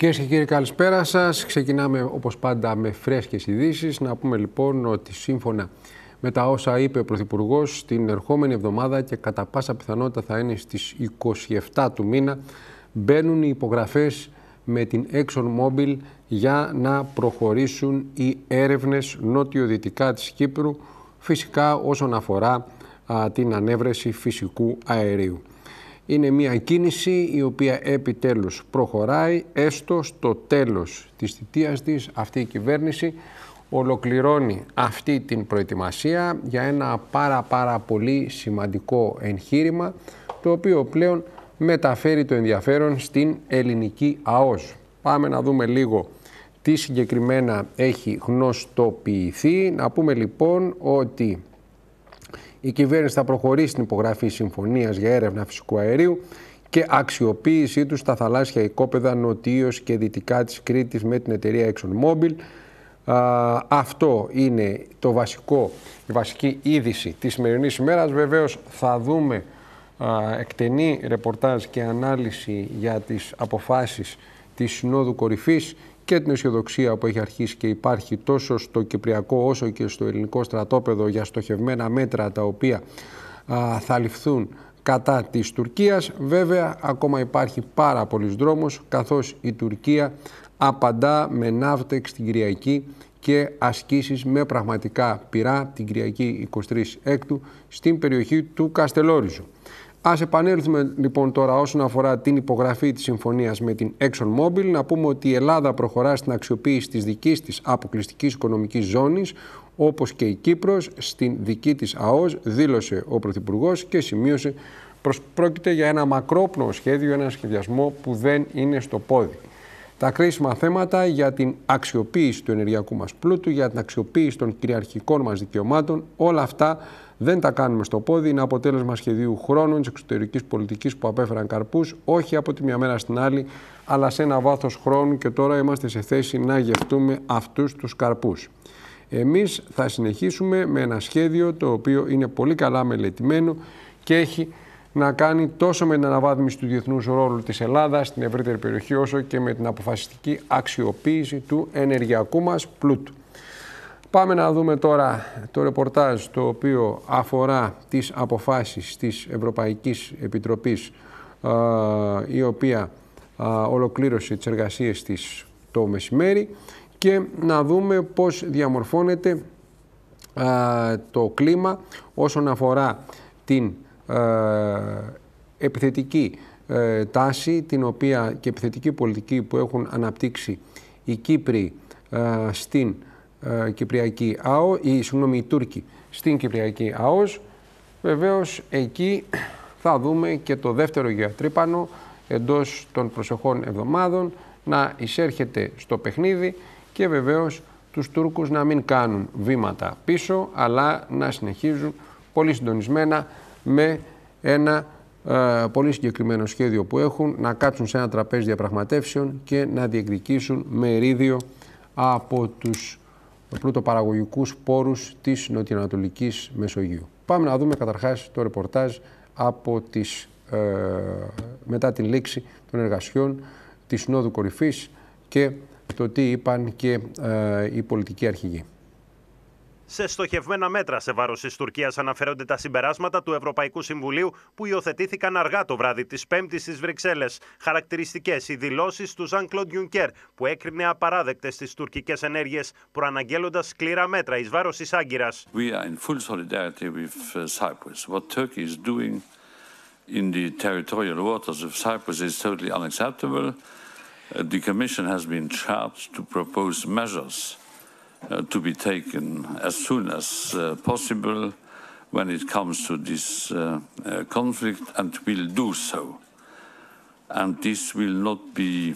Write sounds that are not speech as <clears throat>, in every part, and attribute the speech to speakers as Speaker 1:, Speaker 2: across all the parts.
Speaker 1: Κυρίες και κύριοι, καλησπέρα σας. Ξεκινάμε όπως πάντα με φρέσκες ειδήσεις. Να πούμε λοιπόν ότι σύμφωνα με τα όσα είπε ο Πρωθυπουργός, την ερχόμενη εβδομάδα και κατά πάσα πιθανότητα θα είναι στις 27 του μήνα, μπαίνουν οι υπογραφές με την Exxon Mobil για να προχωρήσουν οι έρευνες νότιο-δυτικά της Κύπρου, φυσικά όσον αφορά την ανέβρεση φυσικού αερίου είναι μια κίνηση η οποία επιτέλους προχωράει έστω στο τέλος της θητείας της αυτή η κυβέρνηση ολοκληρώνει αυτή την προετοιμασία για ένα πάρα πάρα πολύ σημαντικό εγχείρημα το οποίο πλέον μεταφέρει το ενδιαφέρον στην ελληνική ΑΟΣ. Πάμε να δούμε λίγο τι συγκεκριμένα έχει γνωστοποιηθεί. Να πούμε λοιπόν ότι η κυβέρνηση θα προχωρήσει στην υπογραφή συμφωνίας για έρευνα φυσικού αερίου και αξιοποίησή τους στα θαλάσσια οικόπεδα νοτίως και δυτικά της Κρήτης με την εταιρεία ExxonMobil. Α, αυτό είναι το βασικό, η βασική είδηση της σημερινής ημέρας. Βεβαίως θα δούμε εκτενή ρεπορτάζ και ανάλυση για τις αποφάσεις της Συνόδου Κορυφής και την αισιοδοξία που έχει αρχίσει και υπάρχει τόσο στο Κυπριακό όσο και στο ελληνικό στρατόπεδο για στοχευμένα μέτρα τα οποία θα ληφθούν κατά της Τουρκίας. Βέβαια ακόμα υπάρχει πάρα πολλής δρόμος καθώς η Τουρκία απαντά με ναύτεξ την Κυριακή και ασκήσεις με πραγματικά πυρά την Κυριακή 23 έκτου στην περιοχή του Καστελόριζου. Ας επανέλθουμε λοιπόν τώρα όσον αφορά την υπογραφή της συμφωνίας με την ExxonMobil. Να πούμε ότι η Ελλάδα προχωρά στην αξιοποίηση της δικής της αποκλειστικής οικονομικής ζώνης, όπως και η Κύπρος στην δική της ΑΟΣ, δήλωσε ο Πρωθυπουργός και σημείωσε πως πρόκειται για ένα μακρόπνοο σχέδιο, ένα σχεδιασμό που δεν είναι στο πόδι. Τα κρίσιμα θέματα για την αξιοποίηση του ενεργειακού μας πλούτου, για την αξιοποίηση των κυριαρχικών μας δικαιωμάτων, όλα αυτά δεν τα κάνουμε στο πόδι, είναι αποτέλεσμα σχεδίου χρόνων της εξωτερικής πολιτικής που απέφεραν καρπούς, όχι από τη μια μέρα στην άλλη, αλλά σε ένα βάθος χρόνου και τώρα είμαστε σε θέση να γευτούμε αυτούς τους καρπούς. Εμείς θα συνεχίσουμε με ένα σχέδιο το οποίο είναι πολύ καλά μελετημένο και έχει να κάνει τόσο με την αναβάθμιση του διεθνούς ρόλου της Ελλάδας, στην ευρύτερη περιοχή όσο και με την αποφασιστική αξιοποίηση του ενεργειακού μας πλούτου. Πάμε να δούμε τώρα το ρεπορτάζ το οποίο αφορά τις αποφάσεις της Ευρωπαϊκής Επιτροπής η οποία ολοκλήρωσε τις εργασίες της το μεσημέρι και να δούμε πώς διαμορφώνεται το κλίμα όσον αφορά την επιθετική ε, τάση την οποία και επιθετική πολιτική που έχουν αναπτύξει οι Κύπροι στην ε, Κυπριακή ΑΟ, ή συγγνώμη, οι Τούρκοι στην Κυπριακή ΑΟΣ. Βεβαίως εκεί θα δούμε και το δεύτερο γεωτρύπανο εντός των προσεχών εβδομάδων να εισέρχεται στο παιχνίδι και βεβαίως τους Τούρκους να μην κάνουν βήματα πίσω αλλά να συνεχίζουν πολύ συντονισμένα με ένα ε, πολύ συγκεκριμένο σχέδιο που έχουν να κάτσουν σε ένα τραπέζι διαπραγματεύσεων και να διεκδικήσουν μερίδιο από τους πλουτοπαραγωγικού πόρους της νοτιοανατολικής Μεσογείου. Πάμε να δούμε καταρχάς το ρεπορτάζ από τις, ε, μετά την λήξη των εργασιών της Συνόδου Κορυφής και το τι είπαν και ε, οι πολιτικοί αρχηγοί
Speaker 2: σε στοχευμένα μέτρα σε βάρος της Τουρκίας, αναφέρονται τα συμπεράσματα του Ευρωπαϊκού Συμβουλίου που υιοθετήθηκαν αργά το βράδυ της Πέμπτης στις Βρυξέλλες. Χαρακτηριστικές οι δηλώσεις του Ζαν Κλοντ Γιουνκέρ, που έκρινε απαράδεκτες τις τουρκικές ενέργειες, προαναγγέλλοντας σκληρά μέτρα εις βάρος
Speaker 3: της Άγκυρας. We are in full solidarity with uh, Cyprus. What Turkey is doing in the territorial waters of Cyprus is totally unacceptable. Uh, the Commission has been charged to propose measures uh, to be taken as soon as uh, possible when it comes to this uh, uh, conflict
Speaker 4: and will do so. And this will not be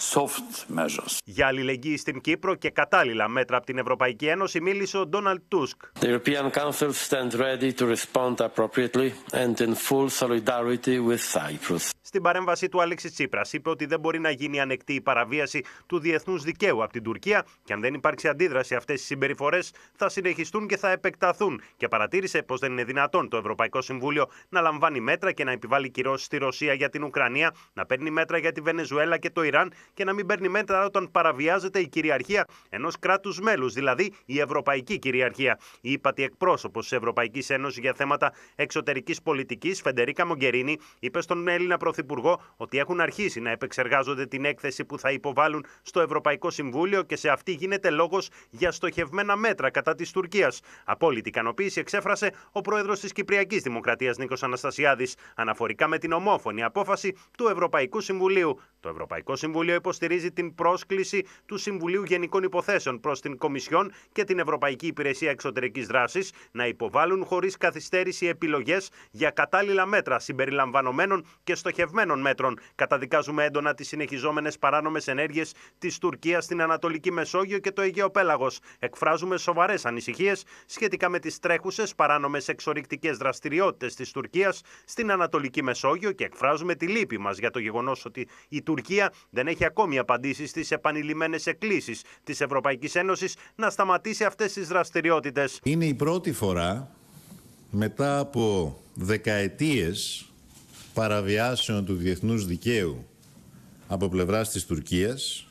Speaker 4: soft measures.
Speaker 2: Για αλληλεγγύη στην Κύπρο και κατάλληλα μέτρα από την Ευρωπαϊκή Ένωση μίλησε ο Ντόναλτ Τούσκ. The European Council stands ready to respond appropriately and
Speaker 3: in full solidarity with Cyprus.
Speaker 2: Στην παρέμβαση του Αλέξη Τσίπρας είπε ότι δεν μπορεί να γίνει ανεκτή η παραβίαση του διεθνούς δικαίου από την Τουρκία και αν δεν υπάρξει αντίδραση αυτέ οι συμπεριφορές θα συνεχιστούν και θα επεκταθούν. Και παρατήρησε πως δεν είναι δυνατόν το Ευρωπαϊκό Συμβούλιο να λαμβάνει μέτρα και να επιβάλλει κυρώσεις στη Ρωσία για την Ουκρανία, να παίρνει μέτρα για τη Βενεζουέλα και το Ιράν και να μην παίρνει μέτρα όταν παραβιάζεται η κυριαρχία ενός κράτους μέλους, δηλαδή η ευρωπαϊκή κυριαρχία. Η ύπατη εκπρόσωπος της Ευρωπαϊκής Ένωσης για θέματα εξωτερικής πολιτικής, Φεντερίκα Μογκερίνη, είπε στον Έλληνα Πρωθυπουργό ότι έχουν αρχίσει να επεξεργάζονται την έκθεση που θα υποβάλουν στο Ευρωπαϊκό Συμβούλιο και σε αυτή γίνεται λόγος για στοχευμένα μέτρα κατά της Τουρκίας. Απόλυτη ικανοποίηση εξέφρασε ο πρόεδρος της Κυπριακής Δημοκρατίας Νίκος Αναστασιάδης αναφορικά με την ομόφωνη απόφαση του Ευρωπαϊκού Συμβουλίου. Το Ευρωπαϊκό Συμβούλιο υποστηρίζει την πρόσκληση του Συμβουλίου Γενικών Υποθέσεων προς την Κομισιόν και την Ευρωπαϊκή Υπηρεσία Εξωτερικής Δράσης να υποβάλουν χωρίς καθυστέρηση επιλογές για κατάλληλα μέτρα συμπεριλαμβανομένων και στοχευμένων μέτρων. Καταδικάζουμε έντονα τις συνεχιζόμενες παράνομες ενέργειες της Τουρκίας στην Ανατολική Μεσόγειο και το Αιγαίο Πέλαγος. Εκφράζουμε σοβαρές ανησυχίες σχετικά με τις τρέχουσες παράνομες εξορρυκτικές δραστηριότητες της Τουρκίας στην Ανατολική Μεσόγειο και εκφράζουμε τη λύπη μας για το γεγονός ότι η Τουρκία δεν έχει ακόμη απαντήσει στις επανειλημμένες εκκλήσεις της Ευρωπαϊκής Ένωσης να σταματήσει αυτές τις
Speaker 3: δραστηριότητες. Είναι η πρώτη φορά μετά από δεκαετίες παραβιάσεων του διεθνούς δικαίου από πλευράς της Τουρκίας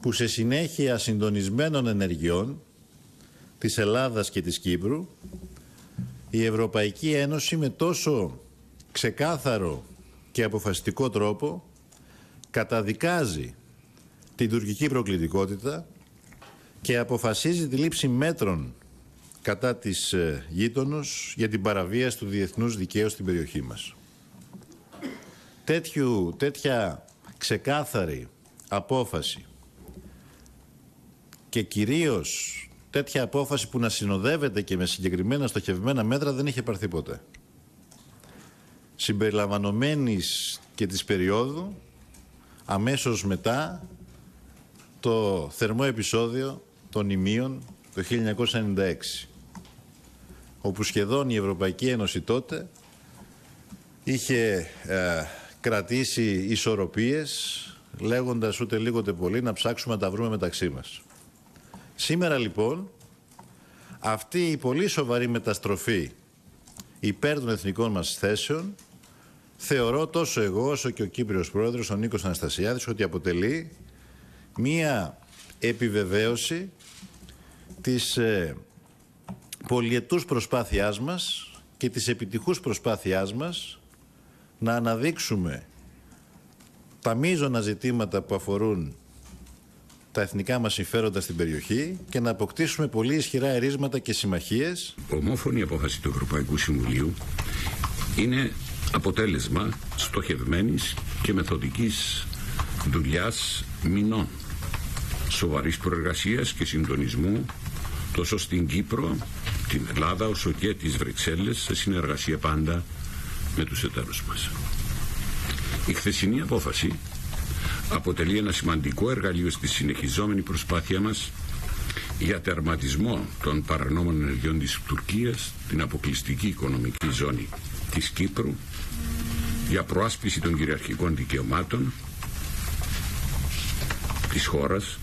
Speaker 3: που σε συνέχεια συντονισμένων ενεργειών της Ελλάδας και της Κύπρου η Ευρωπαϊκή Ένωση με τόσο ξεκάθαρο και αποφασιστικό τρόπο καταδικάζει την τουρκική προκλητικότητα και αποφασίζει τη λήψη μέτρων κατά της ε, γείτονος για την παραβίαση του διεθνούς δικαίου στην περιοχή μας. Τέτοιου, τέτοια ξεκάθαρη απόφαση και κυρίως τέτοια απόφαση που να συνοδεύεται και με συγκεκριμένα στοχευμένα μέτρα δεν είχε πάρθει ποτέ. Συμπεριλαμβανομένης και της περίοδου αμέσως μετά το θερμό επεισόδιο των ημείων το 1996 όπου σχεδόν η Ευρωπαϊκή Ένωση τότε είχε ε, κρατήσει ισορροπίες λέγοντας ούτε λίγο πολύ να ψάξουμε να τα βρούμε μεταξύ μας. Σήμερα λοιπόν αυτή η πολύ σοβαρή μεταστροφή υπέρ των εθνικών μας θέσεων θεωρώ τόσο εγώ όσο και ο Κύπριος Πρόεδρος, ο Νίκος Αναστασιάδης, ότι αποτελεί μία επιβεβαίωση της ε, πολιετούς προσπάθειάς μας και της επιτυχούς προσπάθειάς μας να αναδείξουμε τα μείζωνα ζητήματα που αφορούν τα εθνικά μας συμφέροντα στην περιοχή και να αποκτήσουμε πολύ ισχυρά ερίσματα και συμμαχίες.
Speaker 4: Ομόφωνη απόφαση του Ευρωπαϊκού Συμβουλίου είναι αποτέλεσμα στοχευμένης και μεθοδικής δουλειάς μηνών, σοβαρής προεργασίας και συντονισμού τόσο στην Κύπρο, την Ελλάδα όσο και τις Βρυξέλλες σε συνεργασία πάντα με τους εταίρους μας. Η χθεσινή απόφαση αποτελεί ένα σημαντικό εργαλείο στη συνεχιζόμενη προσπάθεια μας για τερματισμό των παρανόμων ενεργειών της Τουρκίας, την αποκλειστική οικονομική ζώνη της Κύπρου για προάσπιση των κυριαρχικών δικαιωμάτων της χώρας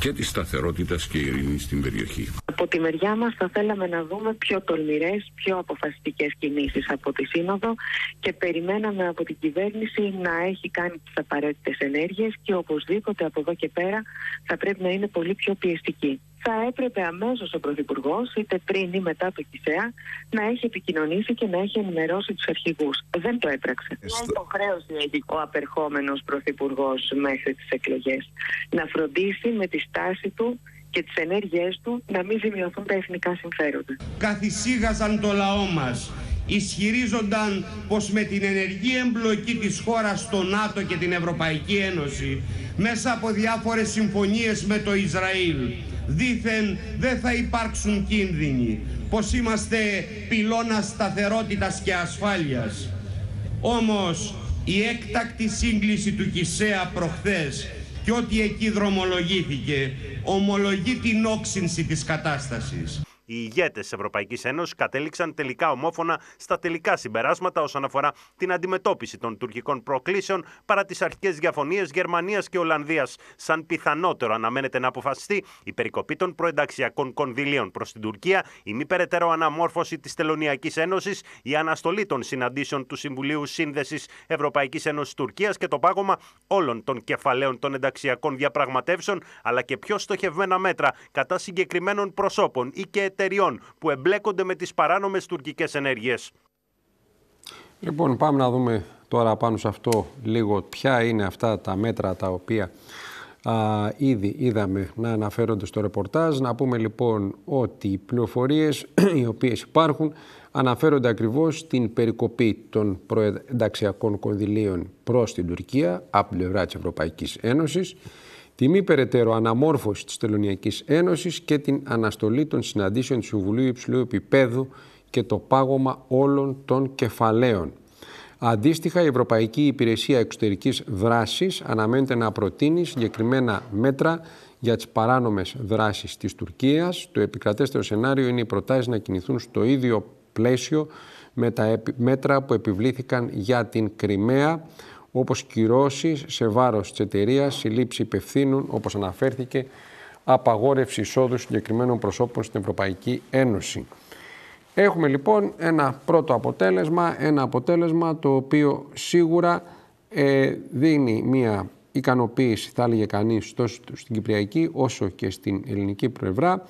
Speaker 4: και της σταθερότητας και ειρηνή στην περιοχή.
Speaker 2: Από τη μεριά μας θα θέλαμε να δούμε πιο τολμηρές, πιο αποφασιστικές κινήσεις από τη Σύνοδο και περιμέναμε από την κυβέρνηση να έχει κάνει τις απαραίτητες ενέργειες και οπωσδήποτε από εδώ και πέρα θα πρέπει να είναι πολύ πιο πιεστική θα έπρεπε αμέσως ο Πρωθυπουργός, είτε πριν ή μετά το Κυφαία, να έχει επικοινωνήσει και να έχει ενημερώσει τους
Speaker 4: αρχηγούς. Δεν το έπραξε. Μια υποχρέωση έχει ο απερχόμενος Πρωθυπουργός μέχρι τις εκλογές να φροντίσει με τη στάση του και τις ενέργειές του να μην δημιουργηθούν τα εθνικά συμφέροντα. Καθησύγαζαν το λαό μας, Ισχυρίζονταν πως με την ενεργή εμπλοκή της χώρας στο ΝΑΤΟ και την Ευρωπαϊκή Ένωση μέσα από διάφορες συμφωνίες με το Ισραήλ δήθεν δεν θα υπάρξουν κίνδυνοι, πως είμαστε πυλώνας σταθερότητας και ασφάλειας. Όμως η έκτακτη σύγκληση του Κισέα προχθές και ό,τι εκεί δρομολογήθηκε ομολογεί την όξυνση της κατάστασης.
Speaker 2: Οι ηγέτες της Ευρωπαϊκής Ένωσης κατέληξαν τελικά ομόφωνα στα τελικά συμπεράσματα όσον αφορά την αντιμετώπιση των τουρκικών προκλήσεων παρά τις αρχικές διαφωνίες Γερμανίας και Ολλανδίας. Σαν πιθανότερο αναμένεται να αποφασιστεί η περικοπή των προενταξιακών κονδυλίων προς την Τουρκία, η μη περαιτέρω αναμόρφωση της Τελωνιακής Ένωσης, η αναστολή των συναντήσεων του Συμβουλίου Σύνδεσης Ευρωπαϊκής Ένωσης Τουρκίας και το πάγωμα όλων των κεφαλαίων των ενταξιακών διαπραγματεύσεων, αλλά και πιο στοχευμένα μέτρα κατά συγκεκριμένων προσώπων ή και που εμπλέκονται με τις παράνομες τουρκικές ενέργειες.
Speaker 1: Λοιπόν, πάμε να δούμε τώρα πάνω σε αυτό λίγο ποια είναι αυτά τα μέτρα τα οποία α, ήδη είδαμε να αναφέρονται στο ρεπορτάζ. Να πούμε λοιπόν ότι οι πληροφορίες οι οποίες υπάρχουν αναφέρονται ακριβώς στην περικοπή των προενταξιακών κονδυλίων προς την Τουρκία από πλευρά της Ευρωπαϊκής Ένωσης τιμή περαιτέρω αναμόρφωση της Τελωνιακής Ένωσης και την αναστολή των συναντήσεων του Συμβουλίου Υψηλού Επιπέδου και το πάγωμα όλων των κεφαλαίων. Αντίστοιχα, η Ευρωπαϊκή Υπηρεσία Εξωτερικής Δράσης αναμένεται να προτείνει συγκεκριμένα μέτρα για τις παράνομες δράσεις της Τουρκίας. Το επικρατέστερο σενάριο είναι οι προτάσεις να κινηθούν στο ίδιο πλαίσιο με τα μέτρα που επιβλήθηκαν για την Κρυμαία, όπως κυρώσεις σε βάρος της εταιρείας, συλλήψη υπευθύνων, όπως αναφέρθηκε, απαγόρευση εισόδου συγκεκριμένων προσώπων στην Ευρωπαϊκή Ένωση. Έχουμε λοιπόν ένα πρώτο αποτέλεσμα, ένα αποτέλεσμα το οποίο σίγουρα ε, δίνει μια ικανοποίηση, θα έλεγε κανείς, τόσο στην Κυπριακή όσο και στην ελληνική πλευρά.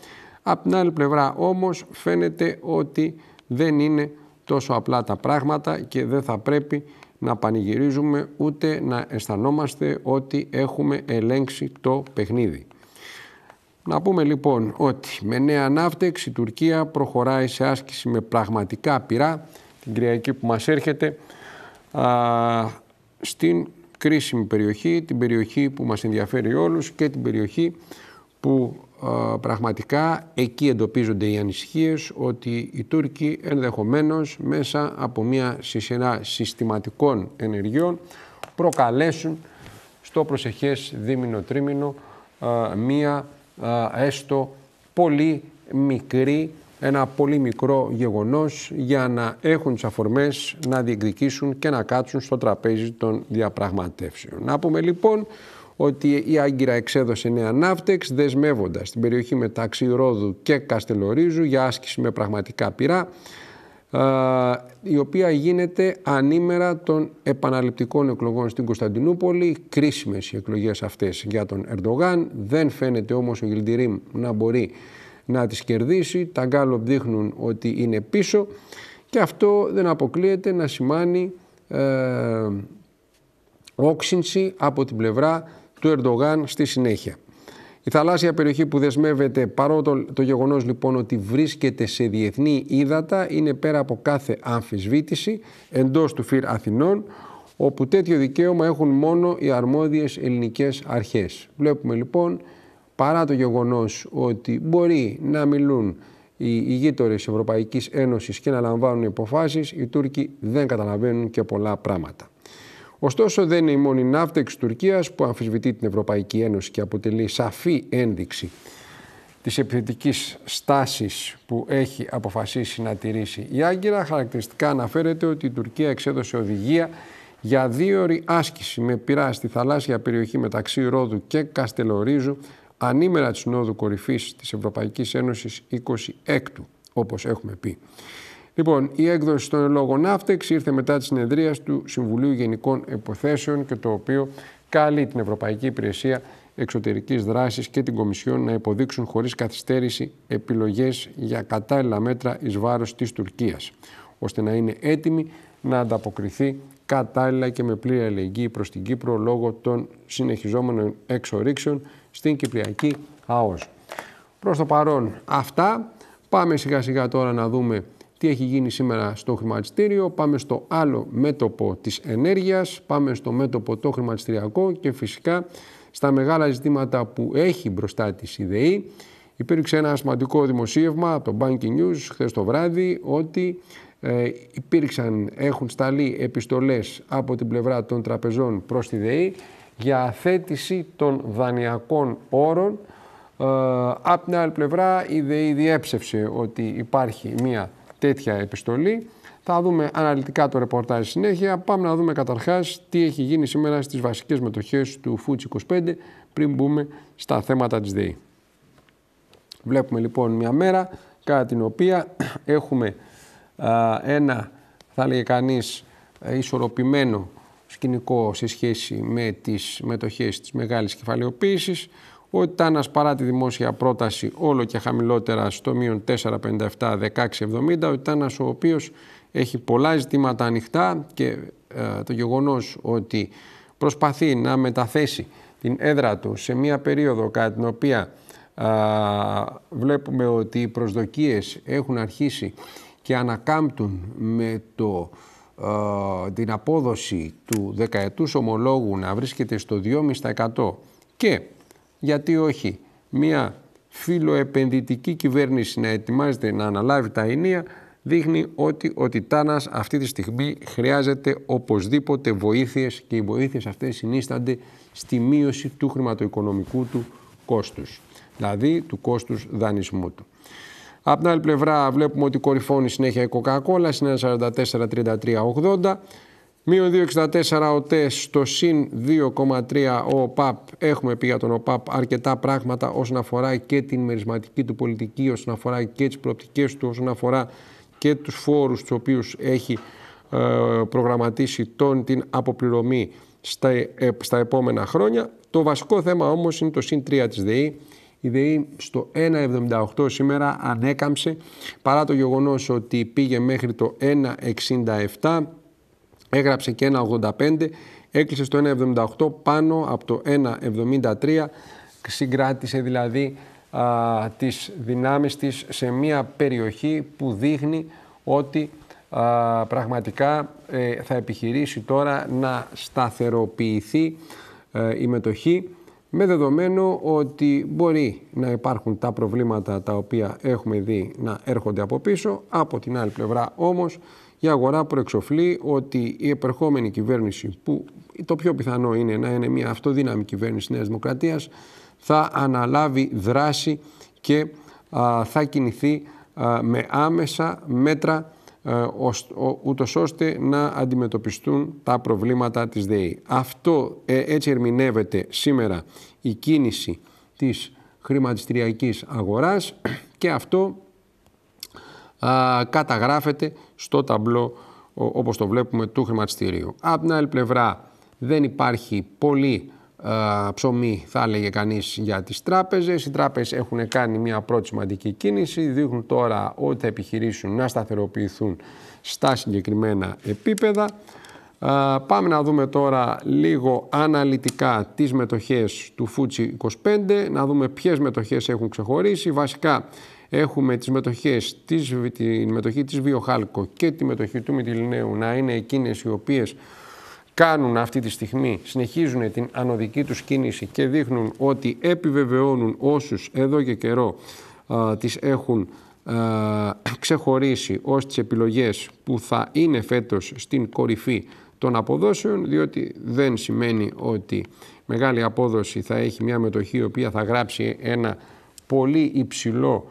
Speaker 1: Απ' την άλλη πλευρά όμως φαίνεται ότι δεν είναι τόσο απλά τα πράγματα και δεν θα πρέπει να πανηγυρίζουμε ούτε να αισθανόμαστε ότι έχουμε ελέγξει το παιχνίδι. Να πούμε λοιπόν ότι με νέα ανάπτυξη η Τουρκία προχωράει σε άσκηση με πραγματικά πειρά, την Κυριακή που μας έρχεται στην κρίσιμη περιοχή, την περιοχή που μας ενδιαφέρει όλους και την περιοχή που πραγματικά εκεί εντοπίζονται οι ανησυχίες ότι οι Τούρκοι ενδεχομένως μέσα από μια σειρά συστηματικών ενεργειών προκαλέσουν στο προσεχές δίμηνο-τρίμηνο μία έστω πολύ μικρή ένα πολύ μικρό γεγονός για να έχουν τις να διεκδικήσουν και να κάτσουν στο τραπέζι των διαπραγματεύσεων. Να πούμε λοιπόν ότι η Άγκυρα εξέδωσε νέα ναύτεξ δεσμεύοντας την περιοχή μεταξύ Ρόδου και Καστελορίζου για άσκηση με πραγματικά πυρά η οποία γίνεται ανήμερα των επαναληπτικών εκλογών στην Κωνσταντινούπολη. Κρίσιμες οι εκλογές αυτές για τον Ερντογάν. Δεν φαίνεται όμως ο Γιλντιρίμ να μπορεί να τις κερδίσει. Τα Γκάλοπ δείχνουν ότι είναι πίσω και αυτό δεν αποκλείεται να σημάνει ε, όξυνση από την πλευρά του Ερντογάν στη συνέχεια. Η θαλάσσια περιοχή που δεσμεύεται, παρό το, το γεγονός λοιπόν ότι βρίσκεται σε διεθνή ύδατα, είναι πέρα από κάθε αμφισβήτηση εντός του ΦΥΡ Αθηνών, όπου τέτοιο δικαίωμα έχουν μόνο οι αρμόδιες ελληνικές αρχές. Βλέπουμε λοιπόν, παρά το γεγονός ότι μπορεί να μιλούν οι ηγήτορες Ευρωπαϊκής Ένωσης και να λαμβάνουν υποφάσεις, οι Τούρκοι δεν καταλαβαίνουν και πολλά πράγματα. Ωστόσο, δεν είναι η μόνη ναύτεξη Τουρκίας που αμφισβητεί την Ευρωπαϊκή Ένωση και αποτελεί σαφή ένδειξη της επιθετικής στάσης που έχει αποφασίσει να τηρήσει η Άγκυρα. Χαρακτηριστικά αναφέρεται ότι η Τουρκία εξέδωσε οδηγία για δύο άσκηση με πειρά στη θαλάσσια περιοχή μεταξύ Ρόδου και Καστελορίζου ανήμερα της Νόδου Κορυφής της Ευρωπαϊκής Ένωσης 26 όπως έχουμε πει. Λοιπόν, η έκδοση των λόγων ναύτεξ ήρθε μετά τη συνεδρία του Συμβουλίου Γενικών Υποθέσεων και το οποίο καλεί την Ευρωπαϊκή Υπηρεσία Εξωτερικής Δράσης και την Κομισιόν να υποδείξουν χωρίς καθυστέρηση επιλογές για κατάλληλα μέτρα εις βάρος της Τουρκίας, ώστε να είναι έτοιμη να ανταποκριθεί κατάλληλα και με πλήρη αλληλεγγύη προς την Κύπρο λόγω των συνεχιζόμενων εξορίξεων στην Κυπριακή ΑΟΣ. Προς το παρόν αυτά. Πάμε σιγά σιγά τώρα να δούμε τι έχει γίνει σήμερα στο χρηματιστήριο, πάμε στο άλλο μέτωπο της ενέργειας, πάμε στο μέτωπο το χρηματιστηριακό και φυσικά στα μεγάλα ζητήματα που έχει μπροστά της η ΔΕΗ. Υπήρξε ένα σημαντικό δημοσίευμα από το Banking News χθες το βράδυ ότι ε, έχουν σταλεί επιστολές από την πλευρά των τραπεζών προς τη ΔΕΗ για θέτηση των δανειακών όρων. Ε, από την άλλη πλευρά η ΔΕΗ διέψευσε ότι υπάρχει μία τέτοια επιστολή. Θα δούμε αναλυτικά το ρεπορτάζ συνέχεια. Πάμε να δούμε καταρχάς τι έχει γίνει σήμερα στις βασικές μετοχές του Φούτς 25 πριν μπούμε στα θέματα της ΔΕΗ. Βλέπουμε λοιπόν μια μέρα κατά την οποία <clears throat> έχουμε α, ένα θα λέγε κανείς ισορροπημένο σκηνικό σε σχέση με τις μετοχές της μεγάλης κεφαλαιοποίησης ο Τάνας παρά τη δημόσια πρόταση όλο και χαμηλότερα στο μείον 4,57-16,70, ο Τάνας ο οποίος έχει πολλά ζητήματα ανοιχτά και ε, το γεγονός ότι προσπαθεί να μεταθέσει την έδρα του σε μία περίοδο κατά την οποία βλέπουμε ότι οι προσδοκίες έχουν αρχίσει και ανακάμπτουν με το την απόδοση του δεκαετούς ομολόγου να βρίσκεται στο 2,5% και γιατί όχι, μια φιλοεπενδυτική κυβέρνηση να ετοιμάζεται να αναλάβει τα ενία δείχνει ότι ο Τιτάνας αυτή τη στιγμή χρειάζεται οπωσδήποτε βοήθειες και οι βοήθειες αυτές συνίστανται στη μείωση του χρηματοοικονομικού του κόστους, δηλαδή του κόστους δανεισμού του. Απ' την άλλη πλευρά βλέπουμε ότι κορυφώνει συνέχεια η Coca-Cola στην 33 80 Μείον 2,64 ο ΤΕΣ στο συν 2,3 ο ΟΠΑΠ. Έχουμε πει για τον ΟΠΑΠ αρκετά πράγματα όσον αφορά και την μερισματική του πολιτική, όσον αφορά και τις προοπτικές του, όσον αφορά και τους φόρους τους οποίους έχει ε, προγραμματίσει τον, την αποπληρωμή στα, ε, στα επόμενα χρόνια. Το βασικό θέμα όμως είναι το συν 3 της ΔΕΗ. Η ΔΕΗ στο 1,78 σήμερα ανέκαμψε παρά το γεγονός ότι πήγε μέχρι το 1,67 Έγραψε και 1,85, έκλεισε στο 1,78 πάνω από το 1,73, συγκράτησε δηλαδή α, τις δυνάμεις της σε μια περιοχή που δείχνει ότι α, πραγματικά ε, θα επιχειρήσει τώρα να σταθεροποιηθεί ε, η μετοχή με δεδομένο ότι μπορεί να υπάρχουν τα προβλήματα τα οποία έχουμε δει να έρχονται από πίσω, από την άλλη πλευρά όμως η αγορά προεξοφλεί ότι η επερχόμενη κυβέρνηση, που το πιο πιθανό είναι να είναι μια αυτοδύναμη κυβέρνηση Νέας Δημοκρατίας, θα αναλάβει δράση και θα κινηθεί με άμεσα μέτρα ε, ούτως ώστε να αντιμετωπιστούν τα προβλήματα της ΔΕΗ. Αυτό ε, έτσι ερμηνεύεται σήμερα η κίνηση της χρηματιστηριακής αγοράς και αυτό καταγράφεται στο ταμπλό όπως το βλέπουμε του χρηματιστηρίου. Από την άλλη πλευρά δεν υπάρχει πολύ α, ψωμί θα έλεγε κανείς για τις τράπεζες. Οι τράπεζες έχουν κάνει μια πρώτη σημαντική κίνηση, δείχνουν τώρα ότι θα επιχειρήσουν να σταθεροποιηθούν στα συγκεκριμένα επίπεδα. πάμε να δούμε τώρα λίγο αναλυτικά τις μετοχές του FTSE 25, να δούμε ποιες μετοχές έχουν ξεχωρίσει. Βασικά έχουμε τις μετοχές, της μετοχή της Βιοχάλκο και τη μετοχή του Μητυλινέου να είναι εκείνες οι οποίες κάνουν αυτή τη στιγμή, συνεχίζουν την ανωδική τους κίνηση και δείχνουν ότι επιβεβαιώνουν όσους εδώ και καιρό τις έχουν ξεχωρίσει ως τις επιλογές που θα είναι φέτος στην κορυφή των αποδόσεων, διότι δεν σημαίνει ότι μεγάλη απόδοση θα έχει μια μετοχή η οποία θα γράψει ένα πολύ υψηλό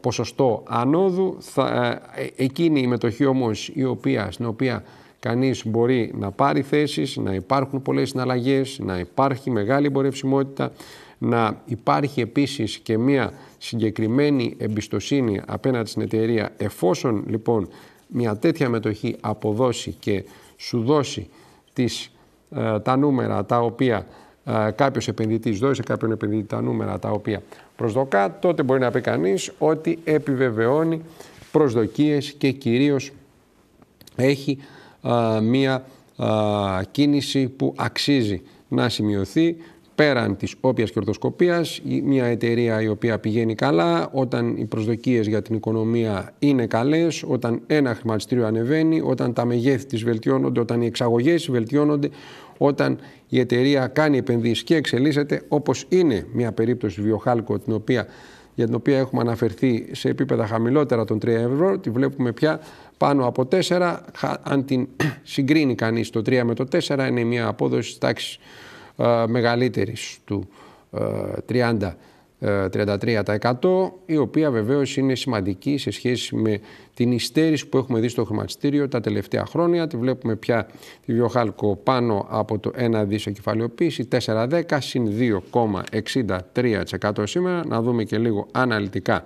Speaker 1: ποσοστό ανόδου. Θα, ε, ε, εκείνη η μετοχή όμως η οποία, στην οποία κανείς μπορεί να πάρει θέσεις, να υπάρχουν πολλές συναλλαγές, να υπάρχει μεγάλη εμπορευσιμότητα, να υπάρχει επίσης και μια συγκεκριμένη εμπιστοσύνη απέναντι στην εταιρεία εφόσον λοιπόν μια τέτοια μετοχή αποδώσει και σου δώσει τις, ε, τα νούμερα τα οποία ε, κάποιος επενδυτής δώσει σε κάποιον επενδυτή τα νούμερα τα οποία προσδοκά, τότε μπορεί να πει κανείς ότι επιβεβαιώνει προσδοκίες και κυρίως έχει α, ε, μία α, ε, κίνηση που αξίζει να σημειωθεί πέραν της όποιας κερδοσκοπίας, μια κινηση που αξιζει να σημειωθει περαν της οποιας κερδοσκοπιας μια εταιρεια η οποία πηγαίνει καλά, όταν οι προσδοκίες για την οικονομία είναι καλές, όταν ένα χρηματιστήριο ανεβαίνει, όταν τα μεγέθη της βελτιώνονται, όταν οι εξαγωγές βελτιώνονται, όταν η εταιρεία κάνει επενδύσεις και εξελίσσεται, όπως είναι μια περίπτωση βιοχάλκο την οποία, για την οποία έχουμε αναφερθεί σε επίπεδα χαμηλότερα των 3 ευρώ, τη βλέπουμε πια πάνω από 4, αν την <clears throat> συγκρίνει κανείς το 3 με το 4, είναι μια απόδοση τάξης ε, μεγαλύτερης του 30 ε, 33% ε, η οποία βεβαίως είναι σημαντική σε σχέση με την υστέρηση που έχουμε δει στο χρηματιστήριο τα τελευταία χρόνια. Τη βλέπουμε πια τη βιοχάλκο πάνω από το 1 δις κεφαλαιοποίηση, 4,10 συν 2,63% σήμερα. Να δούμε και λίγο αναλυτικά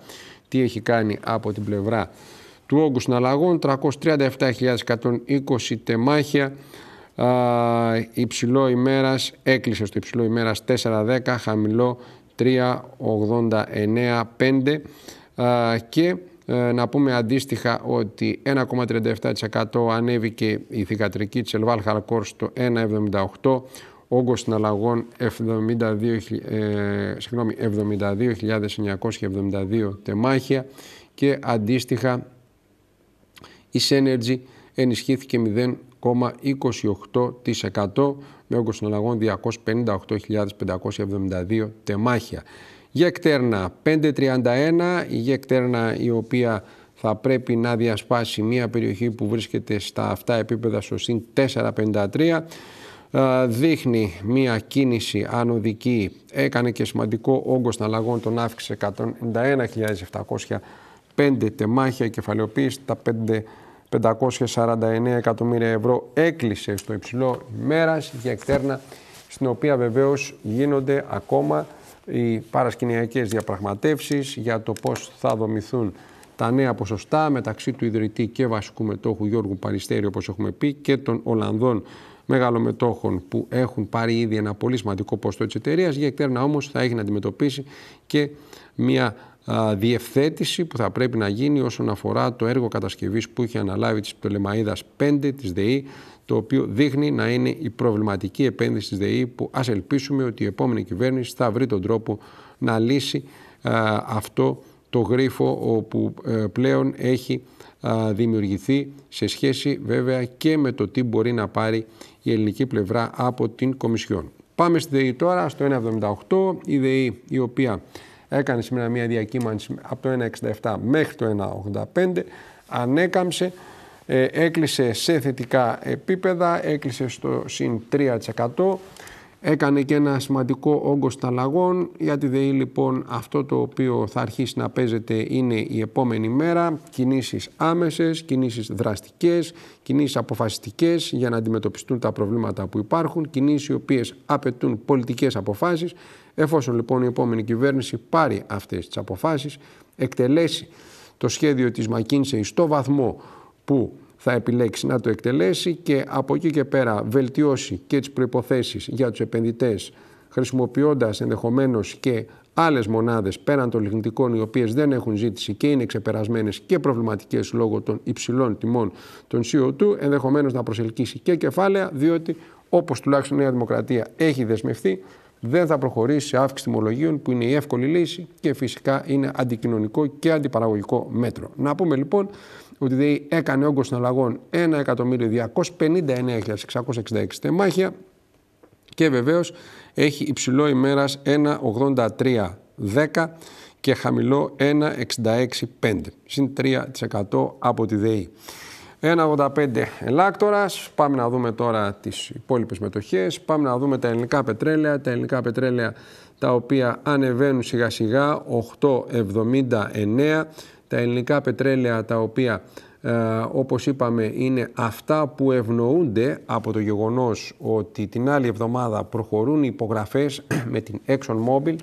Speaker 1: τι έχει κάνει από την πλευρά του όγκου συναλλαγών, 337.120 τεμάχια, υψηλό ημέρας, έκλεισε στο υψηλό ημέρας 4,10, χαμηλό 3,89,5 και ε, να πούμε αντίστοιχα ότι 1,37% ανέβηκε η θηκατρική της Ελβάλ Χαλκόρ στο 1,78% όγκος συναλλαγών 72, 72.972 τεμάχια και αντίστοιχα η Σένεργη ενισχύθηκε 0,28% με όγκο συναλλαγών 258.572 τεμάχια. Γεκτέρνα 531, η γεκτέρνα η οποία θα πρέπει να διασπάσει μια περιοχή που βρίσκεται στα αυτά επίπεδα στο ΣΥΝ 453 ε, δείχνει μία κίνηση ανωδική, έκανε και σημαντικό όγκο συναλλαγών, τον αύξησε 191.705 τεμάχια, κεφαλαιοποίηση τα 5 549 εκατομμύρια ευρώ έκλεισε στο υψηλό ημέρας για εκτέρνα στην οποία βεβαίως γίνονται ακόμα οι παρασκηνιακές διαπραγματεύσεις για το πώς θα δομηθούν τα νέα ποσοστά μεταξύ του ιδρυτή και βασικού μετόχου Γιώργου Παριστέρη όπως έχουμε πει και των Ολλανδών μεγαλομετόχων που έχουν πάρει ήδη ένα πολύ σημαντικό πόστο της εταιρείας. για Εκτέρνα όμως θα έχει να αντιμετωπίσει και μια διευθέτηση που θα πρέπει να γίνει όσον αφορά το έργο κατασκευής που είχε αναλάβει της Πτολεμαίδας 5 της ΔΕΗ το οποίο δείχνει να είναι η προβληματική επένδυση της ΔΕΗ που ας ελπίσουμε ότι η επόμενη κυβέρνηση θα βρει τον τρόπο να λύσει αυτό το γρίφο όπου ε, πλέον έχει δημιουργηθεί σε σχέση βέβαια και με το τι μπορεί να πάρει η ελληνική πλευρά από την Κομισιόν. Πάμε στη ΔΕΗ τώρα, στο 1,78, η ΔΕΗ η οποία Έκανε σήμερα μια διακύμανση από το 1,67 μέχρι το 1,85. Ανέκαμψε, ε, έκλεισε σε θετικά επίπεδα, έκλεισε στο συν 3%. Έκανε και ένα σημαντικό όγκο σταλαγών. Για τη ΔΕΗ λοιπόν αυτό το οποίο θα αρχίσει να παίζεται είναι η επόμενη μέρα. Κινήσεις άμεσες, κινήσεις δραστικές, κινήσεις αποφασιστικές για να αντιμετωπιστούν τα προβλήματα που υπάρχουν, κινήσεις οι οποίες απαιτούν πολιτικές αποφάσεις. Εφόσον λοιπόν η επόμενη κυβέρνηση πάρει αυτές τις αποφάσεις, εκτελέσει το σχέδιο της Μακίνσεϊ στο βαθμό που θα επιλέξει να το εκτελέσει και από εκεί και πέρα βελτιώσει και τις προϋποθέσεις για τους επενδυτές χρησιμοποιώντας ενδεχομένως και άλλες μονάδες πέραν των λιγνητικών οι οποίες δεν έχουν ζήτηση και είναι ξεπερασμένες και προβληματικές λόγω των υψηλών τιμών των CO2 ενδεχομένως να προσελκύσει και κεφάλαια διότι όπως τουλάχιστον η Νέα Δημοκρατία έχει δεσμευτεί δεν θα προχωρήσει σε αύξηση τιμολογίων που είναι η εύκολη λύση και φυσικά είναι αντικοινωνικό και αντιπαραγωγικό μέτρο. Να πούμε λοιπόν ότι τη ΔΕΗ έκανε όγκος συναλλαγών 1.259.666 τεμάχια και βεβαίως έχει υψηλό ημέρας 1.83.10 και χαμηλό 1.66.5, συν 3% από τη ΔΕΗ. 1,85 ελάκτορας. Πάμε να δούμε τώρα τις υπόλοιπες μετοχές. Πάμε να δούμε τα ελληνικά πετρέλαια. Τα ελληνικά πετρέλαια τα οποία ανεβαίνουν σιγά σιγά 8,79 τα ελληνικά πετρέλαια τα οποία ε, όπως είπαμε είναι αυτά που ευνοούνται από το γεγονός ότι την άλλη εβδομάδα προχωρούν οι υπογραφές <clears throat> με την ExxonMobil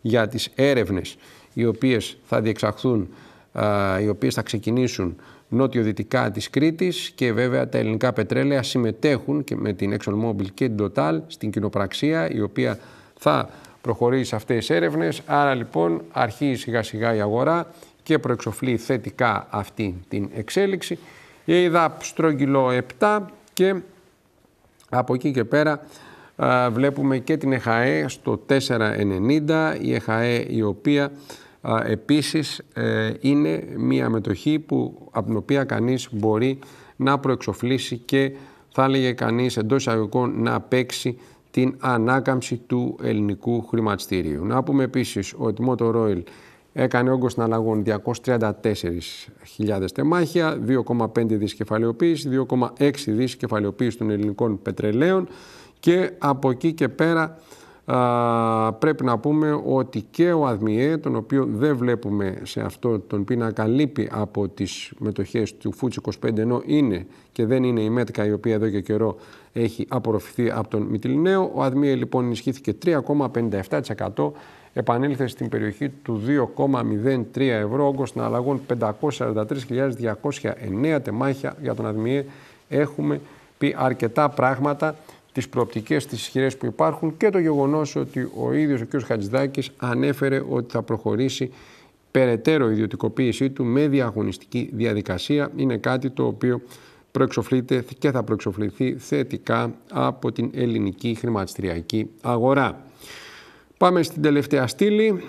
Speaker 1: για τις έρευνες οι οποίες θα διεξαχθούν, ε, οι οποίες θα ξεκινήσουν νότιο-δυτικά της Κρήτης και βέβαια τα ελληνικά πετρέλαια συμμετέχουν και με την ExxonMobil και την Total στην κοινοπραξία η οποία θα προχωρήσει σε αυτές τις έρευνες. Άρα λοιπόν αρχίζει σιγά σιγά η αγορά, και προεξοφλεί θετικά αυτή την εξέλιξη. Η ΕΙΔΑΠ στρογγυλό 7 και από εκεί και πέρα βλέπουμε και την ΕΧΑΕ στο 4,90. Η ΕΧΑΕ η οποία επίσης ε, είναι μια μετοχή που, από την οποία κανείς μπορεί να προεξοφλήσει και θα έλεγε κανείς εντός εισαγωγικών να παίξει την ανάκαμψη του ελληνικού χρηματιστήριου. Να πούμε επίσης ότι Motor Oil έκανε όγκος συναλλαγών 234.000 τεμάχια, 2,5 δις κεφαλαιοποίηση, 2,6 δις κεφαλαιοποίηση των ελληνικών πετρελαίων και από εκεί και πέρα α, πρέπει να πούμε ότι και ο ΑΔΜΙΕ, τον οποίο δεν βλέπουμε σε αυτό τον πίνακα, λείπει από τις μετοχές του ΦΟΥΤΣ 25, ενώ είναι και δεν είναι η ΜΕΤΚΑ η οποία εδώ και καιρό έχει απορροφηθεί από τον Μητυλινέο. Ο ΑΔΜΙΕ λοιπόν ενισχύθηκε 3,57% επανήλθε στην περιοχή του 2,03 ευρώ, Όγκος των αλλαγών 543.209 τεμάχια για τον ΑΔΜΙΕ. Έχουμε πει αρκετά πράγματα, τις προοπτικές, τις ισχυρές που υπάρχουν και το γεγονός ότι ο ίδιος ο κ. Χατζηδάκης ανέφερε ότι θα προχωρήσει περαιτέρω ιδιωτικοποίησή του με διαγωνιστική διαδικασία. Είναι κάτι το οποίο προεξοφλείται και θα προεξοφληθεί θετικά από την ελληνική χρηματιστριακή αγορά. Πάμε στην τελευταία στήλη.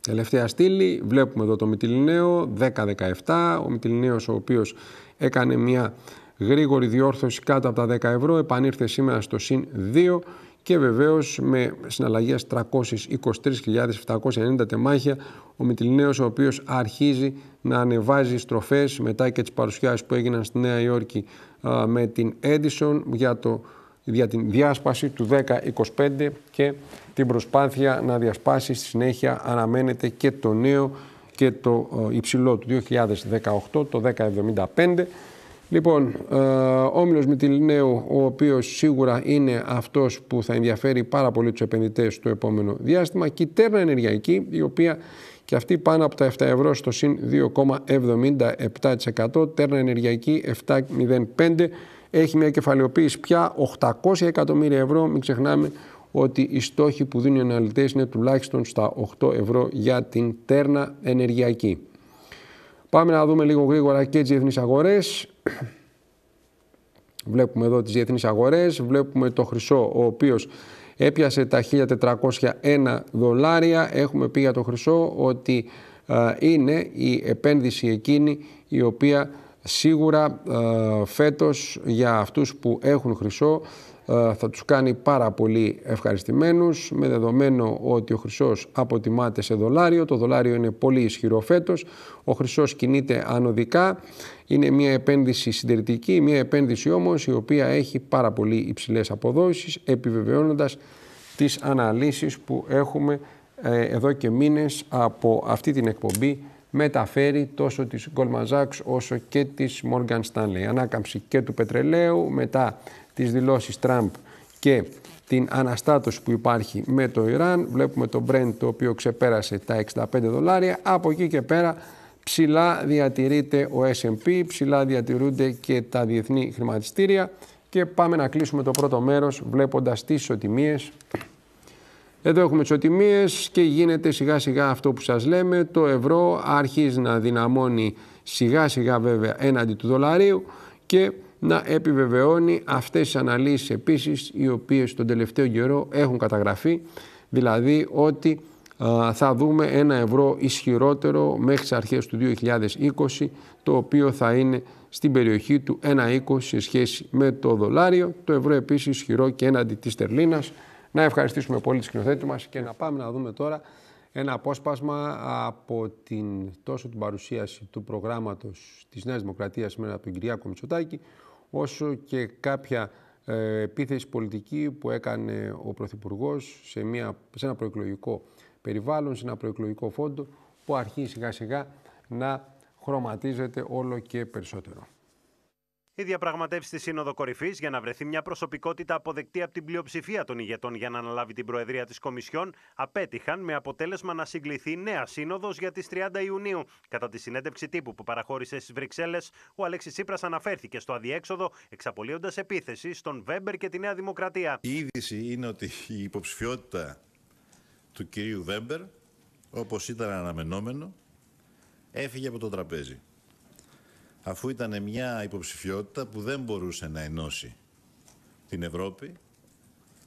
Speaker 1: Τελευταία στήλη, βλέπουμε εδώ το Μητυλινέο, 10-17, ο Μητυλινέος ο οποίος έκανε μια γρήγορη διόρθωση κάτω από τα 10 ευρώ, επανήρθε σήμερα στο συν 2 και βεβαίως με συναλλαγές 323.790 τεμάχια, ο Μητυλινέος ο οποίος αρχίζει να ανεβάζει στροφές μετά και τις παρουσιάσεις που έγιναν στη Νέα Υόρκη με την Edison για το για την διάσπαση του 10-25 και την προσπάθεια να διασπάσει στη συνέχεια αναμένεται και το νέο και το ε, υψηλό του 2018, το 1075. Λοιπόν, ε, με όμιλος Μητυλινέου, ο οποίος σίγουρα είναι αυτός που θα ενδιαφέρει πάρα πολύ τους επενδυτές το επόμενο διάστημα, και η Τέρνα Ενεργειακή, η οποία και αυτή πάνω από τα 7 ευρώ στο συν 2,77%, Τέρνα Ενεργειακή 7,05%, έχει μια κεφαλαιοποίηση πια 800 εκατομμύρια ευρώ. Μην ξεχνάμε ότι οι στόχοι που δίνουν οι αναλυτές είναι τουλάχιστον στα 8 ευρώ για την τέρνα ενεργειακή. Πάμε να δούμε λίγο γρήγορα και τις διεθνείς αγορές. Βλέπουμε εδώ τις διεθνείς αγορές, βλέπουμε το χρυσό ο οποίος έπιασε τα 1401 δολάρια. Έχουμε πει για το χρυσό ότι ε, είναι η επένδυση εκείνη η οποία σίγουρα ε, φέτος για αυτούς που έχουν χρυσό ε, θα τους κάνει πάρα πολύ ευχαριστημένους με δεδομένο ότι ο χρυσός αποτιμάται σε δολάριο, το δολάριο είναι πολύ ισχυρό φέτος, ο χρυσός κινείται ανωδικά, είναι μια επένδυση συντηρητική, μια επένδυση όμως η οποία έχει πάρα πολύ υψηλές αποδόσεις επιβεβαιώνοντας τις αναλύσεις που έχουμε ε, εδώ και μήνες από αυτή την εκπομπή μεταφέρει τόσο της Goldman Sachs όσο και της Morgan Stanley. Ανάκαμψη και του πετρελαίου, μετά τις δηλώσεις Τραμπ και την αναστάτωση που υπάρχει με το Ιράν. Βλέπουμε το Brent το οποίο ξεπέρασε τα 65 δολάρια. Από εκεί και πέρα ψηλά διατηρείται ο S&P, ψηλά διατηρούνται και τα διεθνή χρηματιστήρια και πάμε να κλείσουμε το πρώτο μέρος βλέποντας τις ισοτιμίες εδώ έχουμε τις και γίνεται σιγά σιγά αυτό που σας λέμε, το ευρώ αρχίζει να δυναμώνει σιγά σιγά βέβαια έναντι του δολαρίου και να επιβεβαιώνει αυτές τις αναλύσεις επίσης οι οποίες τον τελευταίο καιρό έχουν καταγραφεί, δηλαδή ότι θα δούμε ένα ευρώ ισχυρότερο μέχρι τις αρχές του 2020 το οποίο θα είναι στην περιοχή του 1,20 σε σχέση με το δολάριο, το ευρώ επίσης ισχυρό και έναντι της Τερλίνας να ευχαριστήσουμε πολύ τη σκηνοθέτη μας και να πάμε να δούμε τώρα ένα απόσπασμα από την, τόσο την παρουσίαση του προγράμματος της Νέας Δημοκρατίας σήμερα από τον Κυριάκο Μητσοτάκη, όσο και κάποια ε, επίθεση πολιτική που έκανε ο Πρωθυπουργός σε, σε ένα προεκλογικό περιβάλλον, σε ένα προεκλογικό φόντο που αρχίζει σιγά σιγά να χρωματίζεται όλο και περισσότερο.
Speaker 2: Οι διαπραγματεύσει τη Σύνοδο Κορυφής για να βρεθεί μια προσωπικότητα αποδεκτή από την πλειοψηφία των ηγετών για να αναλάβει την Προεδρία της Κομισιόν απέτυχαν με αποτέλεσμα να συγκληθεί νέα Σύνοδος για τις 30 Ιουνίου. Κατά τη συνέντευξη τύπου που παραχώρησε στις Βρυξέλλες, ο Αλέξης Τσίπρας αναφέρθηκε στο αδιέξοδο, εξαπολύοντας επίθεση στον Βέμπερ και τη Νέα Δημοκρατία.
Speaker 3: Η είδηση είναι ότι η υποψηφιότητα του κυρίου Βέμπερ, όπως ήταν αναμενόμενο, έφυγε από το τραπέζι αφού ήταν μια υποψηφιότητα που δεν μπορούσε να ενώσει την Ευρώπη,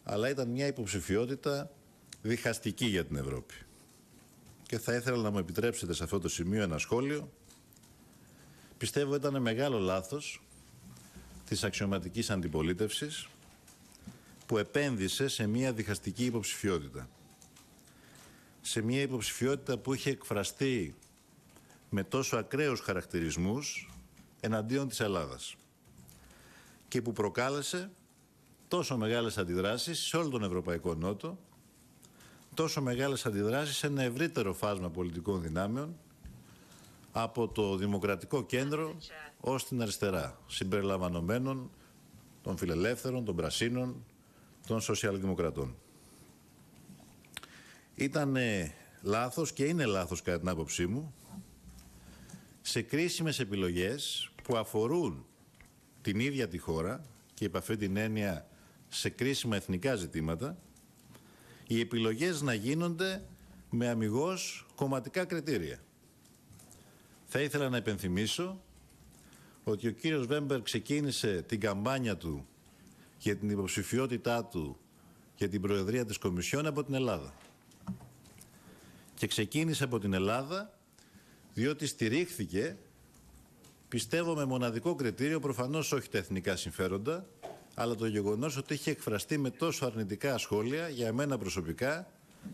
Speaker 3: αλλά ήταν μια υποψηφιότητα διχαστική για την Ευρώπη. Και θα ήθελα να μου επιτρέψετε σε αυτό το σημείο ένα σχόλιο. Πιστεύω ήταν μεγάλο λάθος της αξιωματικής αντιπολίτευσης που επένδυσε σε μια διχαστική υποψηφιότητα. Σε μια υποψηφιότητα που είχε εκφραστεί με τόσο ακραίους χαρακτηρισμούς εναντίον της Ελλάδας και που προκάλεσε τόσο μεγάλες αντιδράσεις σε όλο τον Ευρωπαϊκό Νότο, τόσο μεγάλες αντιδράσεις σε ένα ευρύτερο φάσμα πολιτικών δυνάμεων από το Δημοκρατικό Κέντρο ως την αριστερά, συμπεριλαμβανομένων των φιλελεύθερων, των πρασίνων, των σοσιαλδημοκρατών. Ήταν λάθος και είναι λάθος κατά την άποψή μου σε κρίσιμες επιλογές που αφορούν την ίδια τη χώρα και υπ' αυτή την έννοια σε κρίσιμα εθνικά ζητήματα, οι επιλογές να γίνονται με αμυγός κομματικά κριτήρια. Θα ήθελα να επενθυμίσω ότι ο κύριος Βέμπερ ξεκίνησε την καμπάνια του για την υποψηφιότητά του για την Προεδρία της Κομισιόν από την Ελλάδα. Και ξεκίνησε από την Ελλάδα διότι στηρίχθηκε Πιστεύω με μοναδικό κριτήριο, προφανώς όχι τα εθνικά συμφέροντα, αλλά το γεγονός ότι έχει εκφραστεί με τόσο αρνητικά σχόλια για μένα προσωπικά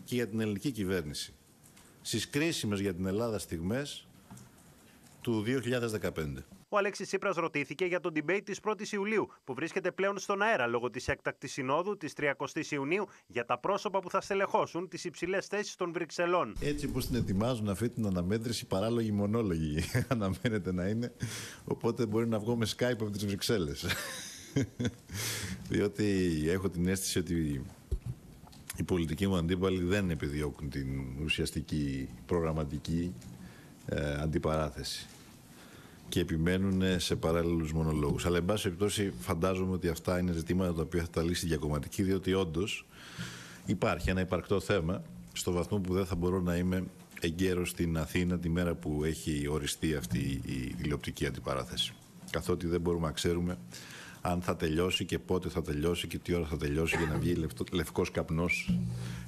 Speaker 3: και για την ελληνική κυβέρνηση. Στις κρίσιμες για την Ελλάδα στιγμές του 2015
Speaker 2: ο Αλέξης Τσίπρας ρωτήθηκε για το debate της 1η Ιουλίου, που βρίσκεται πλέον στον αέρα λόγω της έκτακτης συνόδου της 30η Ιουνίου για τα πρόσωπα που θα στελεχώσουν τις υψηλές θέσεις των Βρυξελών. Έτσι,
Speaker 3: όπω την ετοιμάζουν αυτή την αναμέτρηση, παράλογοι μονόλογοι <laughs> αναμένεται να είναι. Οπότε μπορεί να βγω με Skype από τις Βρυξέλλες. <laughs> Διότι έχω την αίσθηση ότι οι πολιτικοί μου αντίπαλοι δεν επιδιώκουν την ουσιαστική προγραμματική ε, αντιπαράθεση και επιμένουν σε παράλληλους μονολόγους. Αλλά, εν πάση περιπτώσει, φαντάζομαι ότι αυτά είναι ζητήματα τα οποία θα τα λύσει η διακομματική, διότι όντως υπάρχει ένα υπαρκτό θέμα στο βαθμό που δεν θα μπορώ να είμαι εγκαίρος στην Αθήνα τη μέρα που έχει οριστεί αυτή η τηλεοπτική αντιπαράθεση. Καθότι δεν μπορούμε να ξέρουμε αν θα τελειώσει και πότε θα τελειώσει και τι ώρα θα τελειώσει για να βγει λευκό καπνός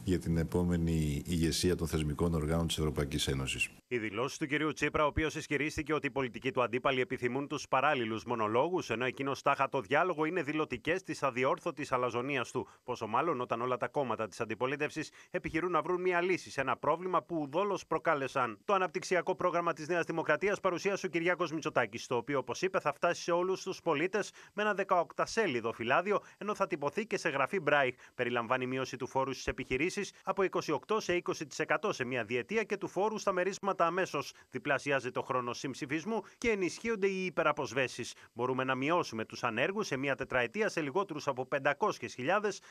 Speaker 3: για την επόμενη ηγεσία των θεσμικών οργάνων της Ευρωπαϊκής Ένωσης. Οι
Speaker 2: δηλώσεις του κυρίου Τσίπρα, ο οποίος ισχυρίστηκε ότι οι πολιτικοί του αντίπαλοι επιθυμούν τους παράλληλους μονολόγους, ενώ εκείνος τάχα το διάλογο είναι δηλωτικές της αδιόρθωτης αλαζονίας του. Πόσο μάλλον όταν όλα τα κόμματα της αντιπολίτευσης επιχειρούν να βρουν μια λύση σε ένα πρόβλημα που ουδόλως προκάλεσαν. Το αναπτυξιακό πρόγραμμα της Νέας Δημοκρατίας παρουσίασε ο Κυριάκος Μητσοτάκης, το οποίο, όπως είπε, θα φτάσει σε όλους τους πολίτες με ένα 18σέλιδο φυλάδιο, ενώ θα τυπωθεί και σε γραφή Μπράιχ. Περιλαμβάνει μείωση του φόρου στις επιχειρήσεις από 28 σε 20% σε μια διετία και του φόρου στα μερίσματα αμέσως. Διπλασιάζεται το χρόνο συμψηφισμού και ενισχύονται οι υπεραποσβέσεις. Μπορούμε να μειώσουμε τους ανέργους σε μια τετραετία σε λιγότερους από 500.000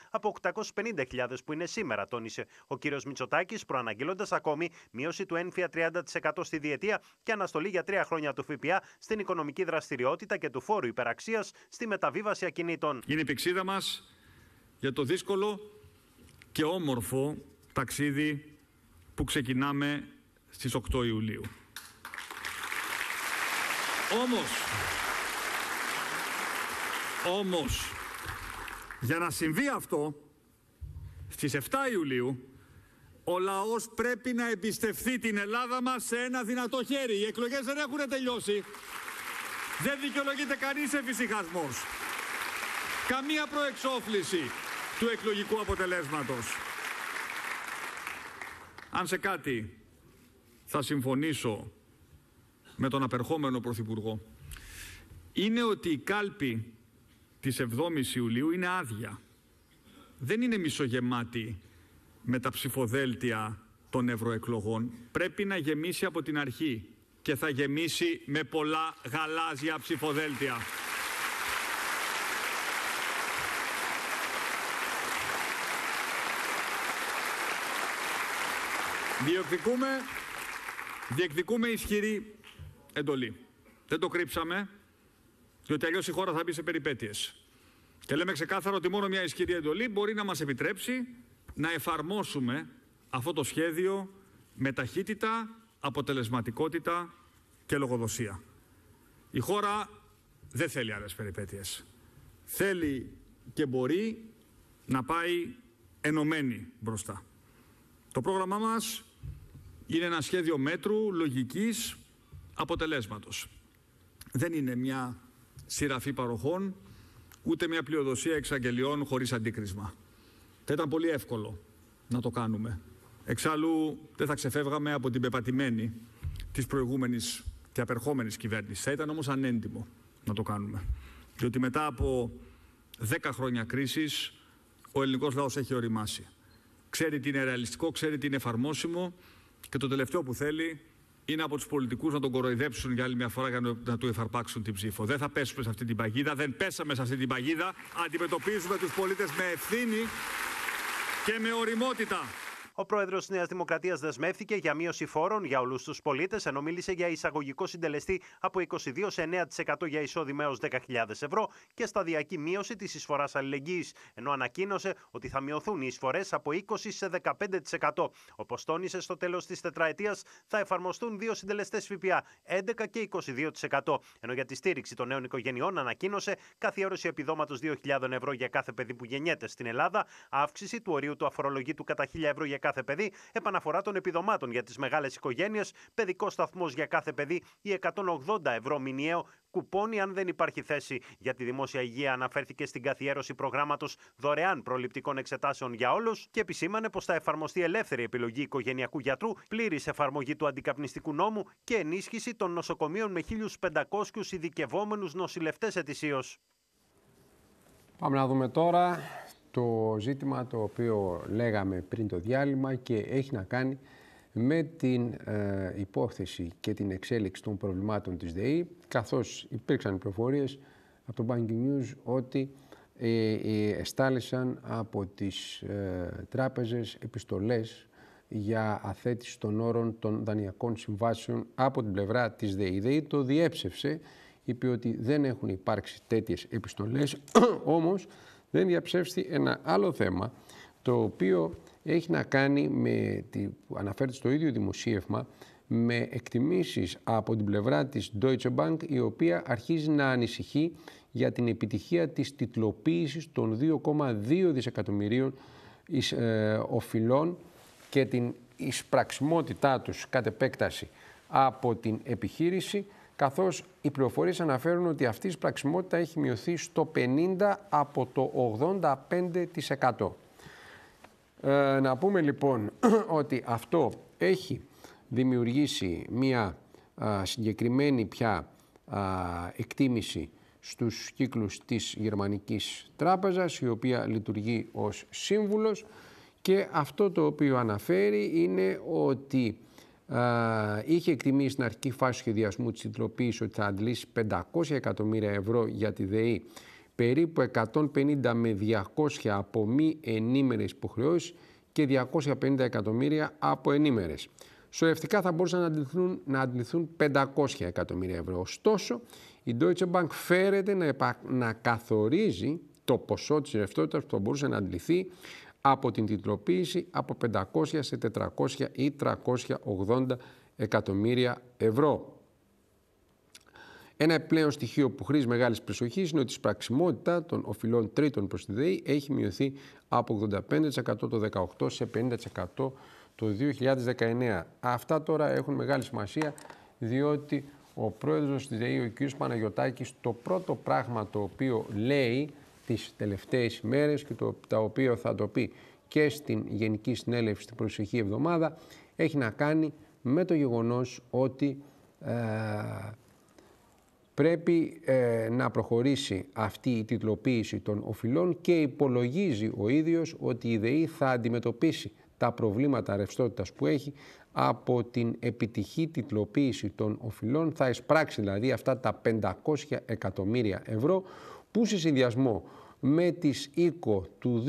Speaker 2: από 850.000 που είναι σήμερα, τόνισε ο κ. Μητσοτάκης, προαναγγείλοντας ακόμη μείωση του ένφια 30% στη διετία και αναστολή για τρία χρόνια του ΦΠΑ στην οικονομική δραστηριότητα και του φόρου υπεραξίας
Speaker 4: στη μεταβίβαση ακινήτων. Είναι η πηξίδα μας για το δύσκολο και όμορφο ταξίδι που ξεκινάμε στις 8 Ιουλίου. Όμως, όμως, για να συμβεί αυτό, στις 7 Ιουλίου, ο λαός πρέπει να εμπιστευτεί την Ελλάδα μας σε ένα δυνατό χέρι. Οι εκλογές δεν έχουν τελειώσει. Δεν δικαιολογείται κανείς εφησυχασμός. Καμία προεξόφληση του εκλογικού αποτελέσματος. Αν σε κάτι θα συμφωνήσω με τον απερχόμενο Πρωθυπουργό, είναι ότι η κάλπη της 7ης Ιουλίου είναι άδεια. Δεν είναι μισογεμάτη με τα ψηφοδέλτια των ευρωεκλογών. Πρέπει να γεμίσει από την αρχή και θα γεμίσει με πολλά γαλάζια ψηφοδέλτια. Διεκδικούμε, διεκδικούμε ισχυρή εντολή. Δεν το κρύψαμε, διότι αλλιώς η χώρα θα μπει σε περιπέτειες. Και λέμε ξεκάθαρο ότι μόνο μια ισχυρή εντολή μπορεί να μας επιτρέψει να εφαρμόσουμε αυτό το σχέδιο με ταχύτητα, αποτελεσματικότητα και λογοδοσία. Η χώρα δεν θέλει άλλες περιπέτειες. Θέλει και μπορεί να πάει ενωμένη μπροστά. Το πρόγραμμά μας είναι ένα σχέδιο μέτρου λογικής αποτελέσματος. Δεν είναι μια σειραφή παροχών, ούτε μια πλειοδοσία εξαγγελιών χωρίς αντίκρισμα. Θα ήταν πολύ εύκολο να το κάνουμε. Εξάλλου δεν θα ξεφεύγαμε από την πεπατημένη της προηγούμενης και απερχόμενης κυβέρνησης. Θα ήταν όμως ανέντιμο να το κάνουμε. Διότι μετά από 10 χρόνια κρίσης, ο ελληνικός λαός έχει οριμάσει. Ξέρει τι είναι ρεαλιστικό, ξέρει τι είναι εφαρμόσιμο και το τελευταίο που θέλει είναι από τους πολιτικούς να τον κοροϊδέψουν για άλλη μια φορά για να του εφαρπάξουν την ψήφο. Δεν θα πέσουμε σε αυτή την παγίδα, δεν πέσαμε σε αυτή την παγίδα. Αντιμετωπίζουμε τους πολίτες με ευθύνη και με οριμότητα.
Speaker 2: Ο πρόεδρος της Νέας Δημοκρατίας δεσμεύθηκε για μείωση φόρων για όλους τους πολίτες, ενώ μίλησε για εισαγωγικό συντελεστή από 22 σε 9% για εισόδημα έω 10.000 ευρώ και σταδιακή μείωση της εισφοράς αλληλεγγύης, ενώ ανακοίνωσε ότι θα μειωθούν οι εισφορές από 20 σε 15%. Όπως τόνισε στο τέλος της τετραετίας, θα εφαρμοστούν δύο συντελεστές ΦΠΑ, 11 και 22%. Ενώ για τη στήριξη των νέων οικογενειών ανακοίνωσε καθιέρωση επιδόματος 2.000 ευρώ για κάθε παιδί που γεννιέται στην Ελλάδα, αύξηση του ορίου του αφορολογήτου κατά 1.000 ευρώ για κάθε κάθε παιδί, επαναφορά των επιδομάτων για τις μεγάλες οικογένειες, παιδικό σταθμός για κάθε παιδί ή 180 ευρώ μηνιαίο κουπόνι αν δεν υπάρχει θέση. Για τη δημόσια υγεία αναφέρθηκε στην καθιέρωση προγράμματος δωρεάν προληπτικών εξετάσεων για όλους... και επισήμανε πως θα εφαρμοστεί ελεύθερη επιλογή οικογενειακού γιατρού, ...πλήρης εφαρμογή του αντικαπνιστικού νόμου και ενίσχυση των νοσοκομείων με 1.500 ειδικευόμενους νοσηλευτές ετησίως.
Speaker 1: Πάμε να δούμε τώρα το ζήτημα το οποίο λέγαμε πριν το διάλειμμα και έχει να κάνει με την ε, υπόθεση και την εξέλιξη των προβλημάτων της ΔΕΗ, καθώς υπήρξαν προφορίες από το Banking News ότι ε, ε εστάλησαν από τις ε, τράπεζες επιστολές για αθέτηση των όρων των δανειακών συμβάσεων από την πλευρά της ΔΕΗ. Η ΔΕΗ το διέψευσε, είπε ότι δεν έχουν υπάρξει τέτοιες επιστολές, <clears throat> όμως δεν διαψεύσει ένα άλλο θέμα το οποίο έχει να κάνει με, την αναφέρεται στο ίδιο δημοσίευμα, με εκτιμήσεις από την πλευρά της Deutsche Bank η οποία αρχίζει να ανησυχεί για την επιτυχία της τιτλοποίησης των 2,2 δισεκατομμυρίων εις, ε, οφειλών και την εισπραξιμότητά τους κατ' επέκταση από την επιχείρηση καθώς οι πληροφορίες αναφέρουν ότι αυτή η σπραξιμότητα έχει μειωθεί στο 50 από το 85%. Ε, να πούμε λοιπόν <clears throat> ότι αυτό έχει δημιουργήσει μια συγκεκριμένη πια εκτίμηση στους κύκλους της Γερμανικής Τράπεζας, η οποία λειτουργεί ως σύμβουλος και αυτό το οποίο αναφέρει είναι ότι είχε εκτιμήσει στην αρχική φάση σχεδιασμού της συντροπής ότι θα αντλήσει 500 εκατομμύρια ευρώ για τη ΔΕΗ, περίπου 150 με 200 από μη ενήμερες υποχρεώσεις και 250 εκατομμύρια από ενήμερες. Σωρευτικά θα μπορούσαν να αντληθούν να 500 εκατομμύρια ευρώ. Ωστόσο, η Deutsche Bank φέρεται να, να καθορίζει το ποσό της ρευστότητας που θα μπορούσε να αντληθεί από την τιτλοποίηση από 500 σε 400 ή 380 εκατομμύρια ευρώ. Ένα επιπλέον στοιχείο που χρήζει μεγάλης προσοχής είναι ότι η σπραξιμότητα των οφειλών τρίτων προς τη ΔΕΗ έχει μειωθεί από 85% το 2018 σε 50% το 2019. Αυτά τώρα έχουν μεγάλη σημασία διότι ο πρόεδρος της ΔΕΗ, ο κ. Παναγιωτάκης, το πρώτο πράγμα το οποίο λέει τις τελευταίες ημέρες και το, τα οποία θα το πει και στην Γενική Συνέλευση την προσεχή εβδομάδα έχει να κάνει με το γεγονός ότι ε, πρέπει ε, να προχωρήσει αυτή η τιτλοποίηση των οφειλών και υπολογίζει ο ίδιος ότι η ΔΕΗ θα αντιμετωπίσει τα προβλήματα ρευστότητας που έχει από την επιτυχή τιτλοποίηση των οφειλών θα εισπράξει δηλαδή αυτά τα 500 εκατομμύρια ευρώ που σε συνδυασμό με τις οίκο του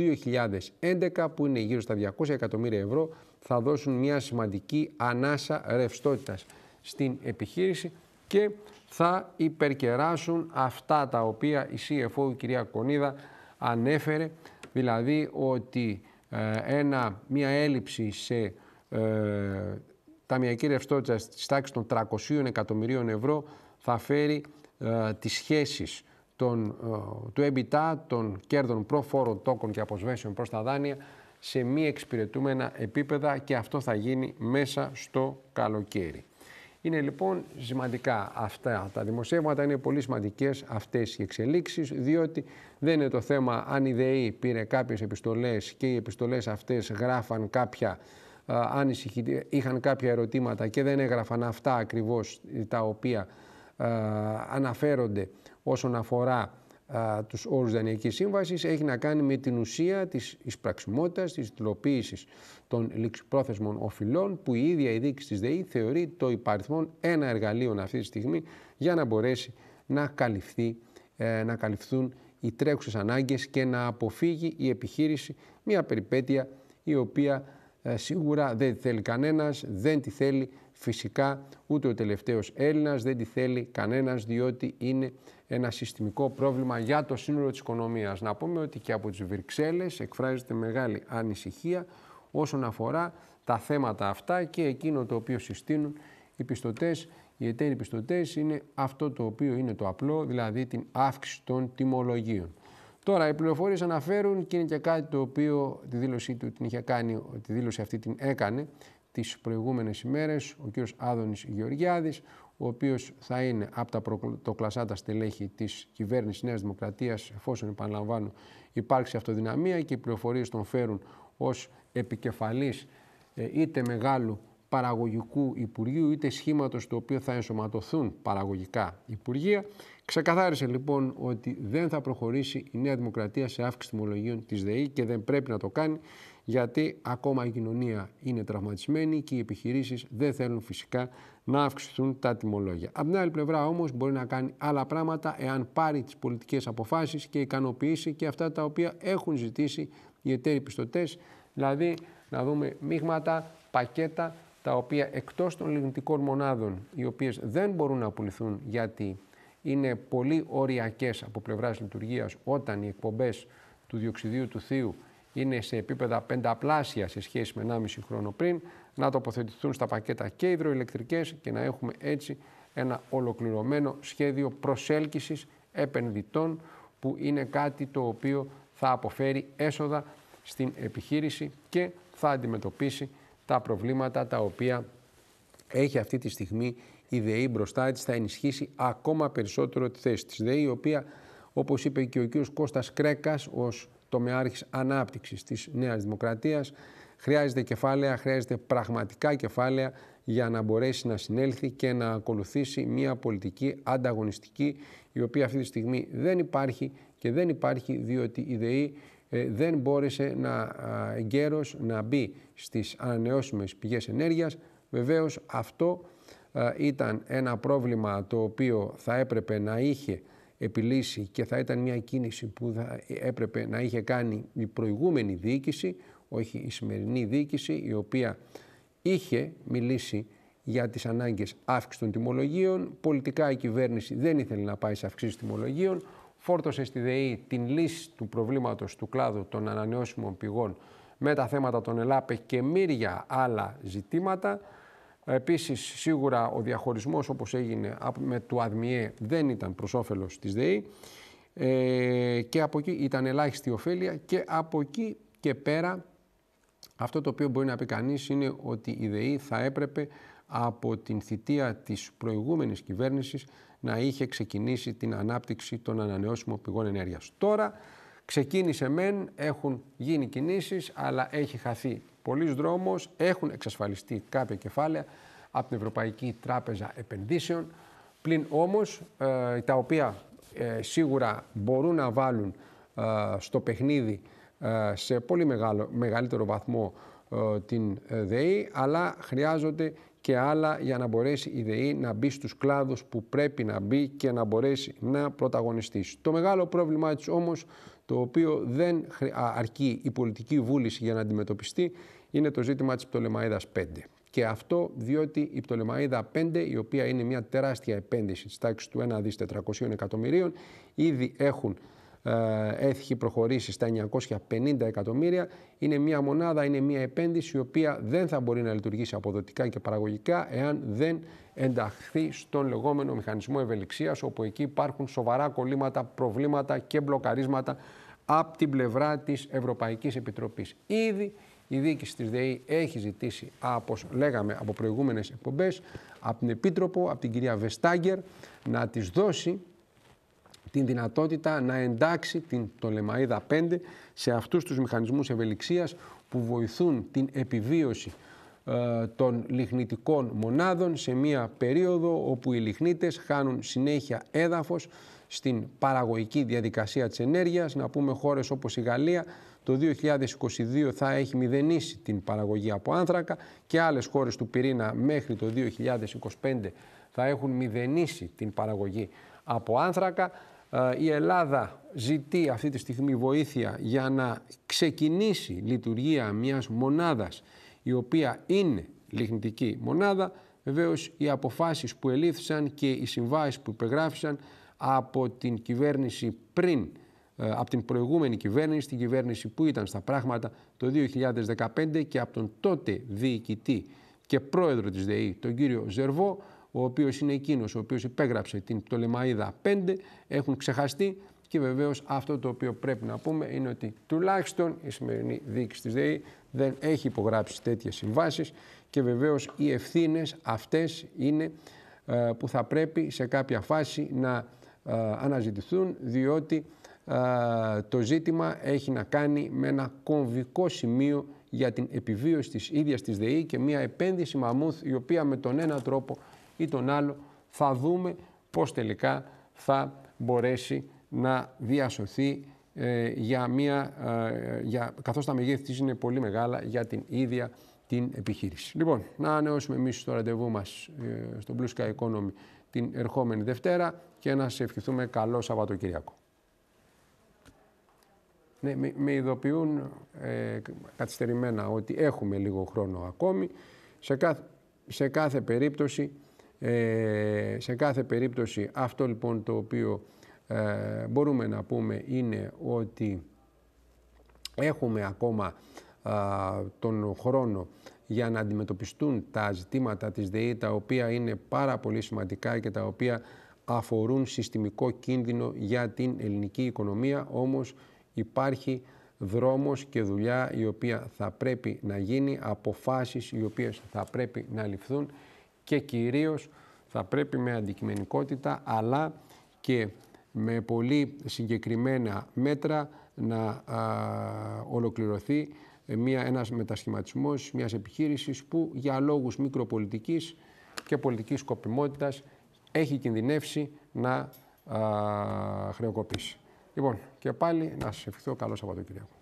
Speaker 1: 2011 που είναι γύρω στα 200 εκατομμύρια ευρώ θα δώσουν μια σημαντική ανάσα ρευστότητας στην επιχείρηση και θα υπερκεράσουν αυτά τα οποία η CFO η κυρία Κονίδα ανέφερε, δηλαδή ότι ε, ένα, μια έλλειψη σε ε, ταμιακή ρευστότητα στις τάξεις των 300 εκατομμυρίων ευρώ θα φέρει ε, τις σχέσεις των, ε, του εμπιτά των κέρδων προφόρων τόκων και αποσβέσεων προς τα δάνεια σε μη εξυπηρετούμενα επίπεδα και αυτό θα γίνει μέσα στο καλοκαίρι. Είναι λοιπόν σημαντικά αυτά τα δημοσίευματα, είναι πολύ σημαντικές αυτές οι εξελίξεις, διότι δεν είναι το θέμα αν η ΔΕΗ πήρε κάποιες επιστολές και οι επιστολές αυτές γράφαν κάποια ε, αν είχαν κάποια ερωτήματα και δεν έγραφαν αυτά ακριβώς τα οποία ε, αναφέρονται όσον αφορά α, τους όρους δανειακής σύμβασης έχει να κάνει με την ουσία της εισπραξιμότητας, της τροποίησης των ληξιπρόθεσμων οφειλών που η ίδια η δίκης της ΔΕΗ θεωρεί το υπαριθμόν ένα εργαλείο αυτή τη στιγμή για να μπορέσει να, καλυφθεί, ε, να καλυφθούν οι τρέχουσες ανάγκες και να αποφύγει η επιχείρηση μια περιπέτεια η οποία ε, σίγουρα δεν τη θέλει κανένας, δεν τη θέλει Φυσικά ούτε ο τελευταίος Έλληνας δεν τη θέλει κανένας διότι είναι ένα συστημικό πρόβλημα για το σύνολο της οικονομίας. Να πούμε ότι και από τις Βρυξέλλες εκφράζεται μεγάλη ανησυχία όσον αφορά τα θέματα αυτά και εκείνο το οποίο συστήνουν οι πιστωτές, οι εταίροι πιστωτές είναι αυτό το οποίο είναι το απλό, δηλαδή την αύξηση των τιμολογίων. Τώρα, οι πληροφορίες αναφέρουν και είναι και κάτι το οποίο τη δήλωσή του την είχε κάνει, τη δήλωση αυτή την έκανε τις προηγούμενες ημέρες ο κ. Άδωνης Γεωργιάδης, ο οποίος θα είναι από τα τα στελέχη της κυβέρνησης Νέας Δημοκρατίας, εφόσον επαναλαμβάνω υπάρξει αυτοδυναμία και οι πληροφορίες τον φέρουν ως επικεφαλής ε, είτε μεγάλου παραγωγικού υπουργείου είτε σχήματος το οποίο θα ενσωματωθούν παραγωγικά υπουργεία. Ξεκαθάρισε λοιπόν ότι δεν θα προχωρήσει η Νέα Δημοκρατία σε αύξηση τιμολογίων της ΔΕΗ και δεν πρέπει να το κάνει γιατί ακόμα η κοινωνία είναι τραυματισμένη και οι επιχειρήσεις δεν θέλουν φυσικά να αυξηθούν τα τιμολόγια. Από την άλλη πλευρά όμως μπορεί να κάνει άλλα πράγματα εάν πάρει τις πολιτικές αποφάσεις και ικανοποιήσει και αυτά τα οποία έχουν ζητήσει οι εταίροι πιστωτές, δηλαδή να δούμε μείγματα, πακέτα τα οποία εκτός των λιγνητικών μονάδων, οι οποίες δεν μπορούν να απολυθούν γιατί είναι πολύ οριακές από πλευράς λειτουργίας όταν οι εκπομπές του διοξιδίου του θείου είναι σε επίπεδα πενταπλάσια σε σχέση με 1,5 χρόνο πριν, να τοποθετηθούν στα πακέτα και υδροηλεκτρικές και να έχουμε έτσι ένα ολοκληρωμένο σχέδιο προσέλκυσης επενδυτών που είναι κάτι το οποίο θα αποφέρει έσοδα στην επιχείρηση και θα αντιμετωπίσει τα προβλήματα τα οποία έχει αυτή τη στιγμή η ΔΕΗ μπροστά της, θα ενισχύσει ακόμα περισσότερο τη θέση της ΔΕΗ, η οποία όπως είπε και ο κ. Κώστας Κρέκας ως τομεάρχης ανάπτυξης της Νέας Δημοκρατίας. Χρειάζεται κεφάλαια, χρειάζεται πραγματικά κεφάλαια για να μπορέσει να συνέλθει και να ακολουθήσει μια πολιτική ανταγωνιστική η οποία αυτή τη στιγμή δεν υπάρχει και δεν υπάρχει διότι η ΔΕΗ ε, δεν μπόρεσε να εγκαίρως να μπει στις ανανεώσιμες πηγές ενέργειας. Βεβαίως αυτό ήταν ένα πρόβλημα το οποίο θα έπρεπε να είχε επιλύσει και θα ήταν μια κίνηση που θα έπρεπε να είχε κάνει η προηγούμενη διοίκηση, όχι η σημερινή διοίκηση, η οποία είχε μιλήσει για τις ανάγκες αύξησης των τιμολογίων. Πολιτικά η κυβέρνηση δεν ήθελε να πάει σε αυξήσεις τιμολογίων. Φόρτωσε στη ΔΕΗ την λύση του προβλήματος του κλάδου των ανανεώσιμων πηγών με τα θέματα των ΕΛΑΠΕ και μύρια άλλα ζητήματα. Επίσης, σίγουρα ο διαχωρισμός όπως έγινε με του ΑΔΜΙΕ δεν ήταν προς όφελος της ΔΕΗ. Ε, και από εκεί ήταν ελάχιστη ωφέλεια και από εκεί και πέρα αυτό το οποίο μπορεί να πει κανείς είναι ότι η ΔΕΗ θα έπρεπε από την θητεία της προηγούμενης κυβέρνησης να είχε ξεκινήσει την ανάπτυξη των ανανεώσιμων πηγών ενέργειας. Τώρα ξεκίνησε μεν, έχουν γίνει κινήσεις, αλλά έχει χαθεί πολλοί δρόμος έχουν εξασφαλιστεί κάποια κεφάλαια από την Ευρωπαϊκή Τράπεζα Επενδύσεων, πλην όμως ε, τα οποία ε, σίγουρα μπορούν να βάλουν ε, στο παιχνίδι ε, σε πολύ μεγάλο, μεγαλύτερο βαθμό την ΔΕΗ, αλλά χρειάζονται και άλλα για να μπορέσει η ΔΕΗ να μπει στους κλάδους που πρέπει να μπει και να μπορέσει να πρωταγωνιστήσει. Το μεγάλο πρόβλημά της όμως το οποίο δεν αρκεί η πολιτική βούληση για να αντιμετωπιστεί, είναι το ζήτημα της Πτολεμαίδας 5. Και αυτό διότι η Πτολεμαίδα 5, η οποία είναι μια τεράστια επένδυση της τάξης του 1 δις 400 εκατομμυρίων, ήδη έχουν ε, έχει προχωρήσει στα 950 εκατομμύρια. Είναι μια μονάδα, είναι μια επένδυση η οποία δεν θα μπορεί να λειτουργήσει αποδοτικά και παραγωγικά εάν δεν ενταχθεί στον λεγόμενο μηχανισμό ευελιξίας όπου εκεί υπάρχουν σοβαρά κολλήματα, προβλήματα και μπλοκαρίσματα από την πλευρά της Ευρωπαϊκής Επιτροπής. Ήδη η διοίκηση της ΔΕΗ έχει ζητήσει, όπως λέγαμε από προηγούμενες εκπομπές, από την Επίτροπο, από την κυρία Βεστάγκερ, να της δώσει την δυνατότητα να εντάξει την τολεμαϊδα 5 σε αυτούς τους μηχανισμούς ευελιξίας που βοηθούν την επιβίωση ε, των λιχνητικών μονάδων σε μία περίοδο όπου οι λιχνίτες χάνουν συνέχεια έδαφος στην παραγωγική διαδικασία της ενέργειας. Να πούμε χώρες όπως η Γαλλία το 2022 θα έχει μηδενίσει την παραγωγή από άνθρακα και άλλες χώρες του πυρήνα μέχρι το 2025 θα έχουν μηδενίσει την παραγωγή από άνθρακα. Ε, η Ελλάδα ζητεί αυτή τη στιγμή βοήθεια για να ξεκινήσει λειτουργία μιας μονάδας η οποία είναι λιγνητική μονάδα. Βεβαίως οι αποφάσεις που ελήφθησαν και οι συμβάσεις που υπεγράφησαν από την κυβέρνηση πριν, ε, από την προηγούμενη κυβέρνηση, την κυβέρνηση που ήταν στα πράγματα το 2015 και από τον τότε διοικητή και πρόεδρο της ΔΕΗ, τον κύριο Ζερβό, ο οποίος είναι εκείνος ο οποίος υπέγραψε την Πτολεμαίδα 5 έχουν ξεχαστεί και βεβαίως αυτό το οποίο πρέπει να πούμε είναι ότι τουλάχιστον η σημερινή διοίκηση της ΔΕΗ δεν έχει υπογράψει τέτοιες συμβάσεις και βεβαίως οι ευθύνες αυτές είναι ε, που θα πρέπει σε κάποια φάση να ε, αναζητηθούν διότι ε, το ζήτημα έχει να κάνει με ένα κομβικό σημείο για την επιβίωση της ίδιας της ΔΕΗ και μια επένδυση μαμούθ η οποία με τον ένα τρόπο ή τον άλλο, θα δούμε πώς τελικά θα μπορέσει να διασωθεί ε, για μία, ε, για, καθώς τα μεγέθη της είναι πολύ μεγάλα για την ίδια την επιχείρηση. Λοιπόν, να ανεώσουμε εμείς το ραντεβού μας ε, στο Blue Sky Economy την ερχόμενη Δευτέρα και να σε ευχηθούμε καλό Σαββατοκυριακό. Ναι, με, με ειδοποιούν ε, καθυστερημένα ότι έχουμε λίγο χρόνο ακόμη. Σε σε κάθε περίπτωση ε, σε κάθε περίπτωση αυτό λοιπόν το οποίο ε, μπορούμε να πούμε είναι ότι έχουμε ακόμα τον χρόνο για να αντιμετωπιστούν τα ζητήματα της ΔΕΗ τα οποία είναι πάρα πολύ σημαντικά και τα οποία αφορούν συστημικό κίνδυνο για την ελληνική οικονομία όμως υπάρχει δρόμος και δουλειά η οποία θα πρέπει να γίνει, αποφάσεις οι οποίες θα πρέπει να ληφθούν και κυρίως θα πρέπει με αντικειμενικότητα αλλά και με πολύ συγκεκριμένα μέτρα να ολοκληρωθεί μια, ένας μετασχηματισμός μιας επιχείρησης που για λόγους μικροπολιτικής και πολιτικής σκοπιμότητας έχει κινδυνεύσει να α, χρεοκοπήσει. Λοιπόν, και πάλι να σας ευχηθώ καλό Σαββατοκυριακό.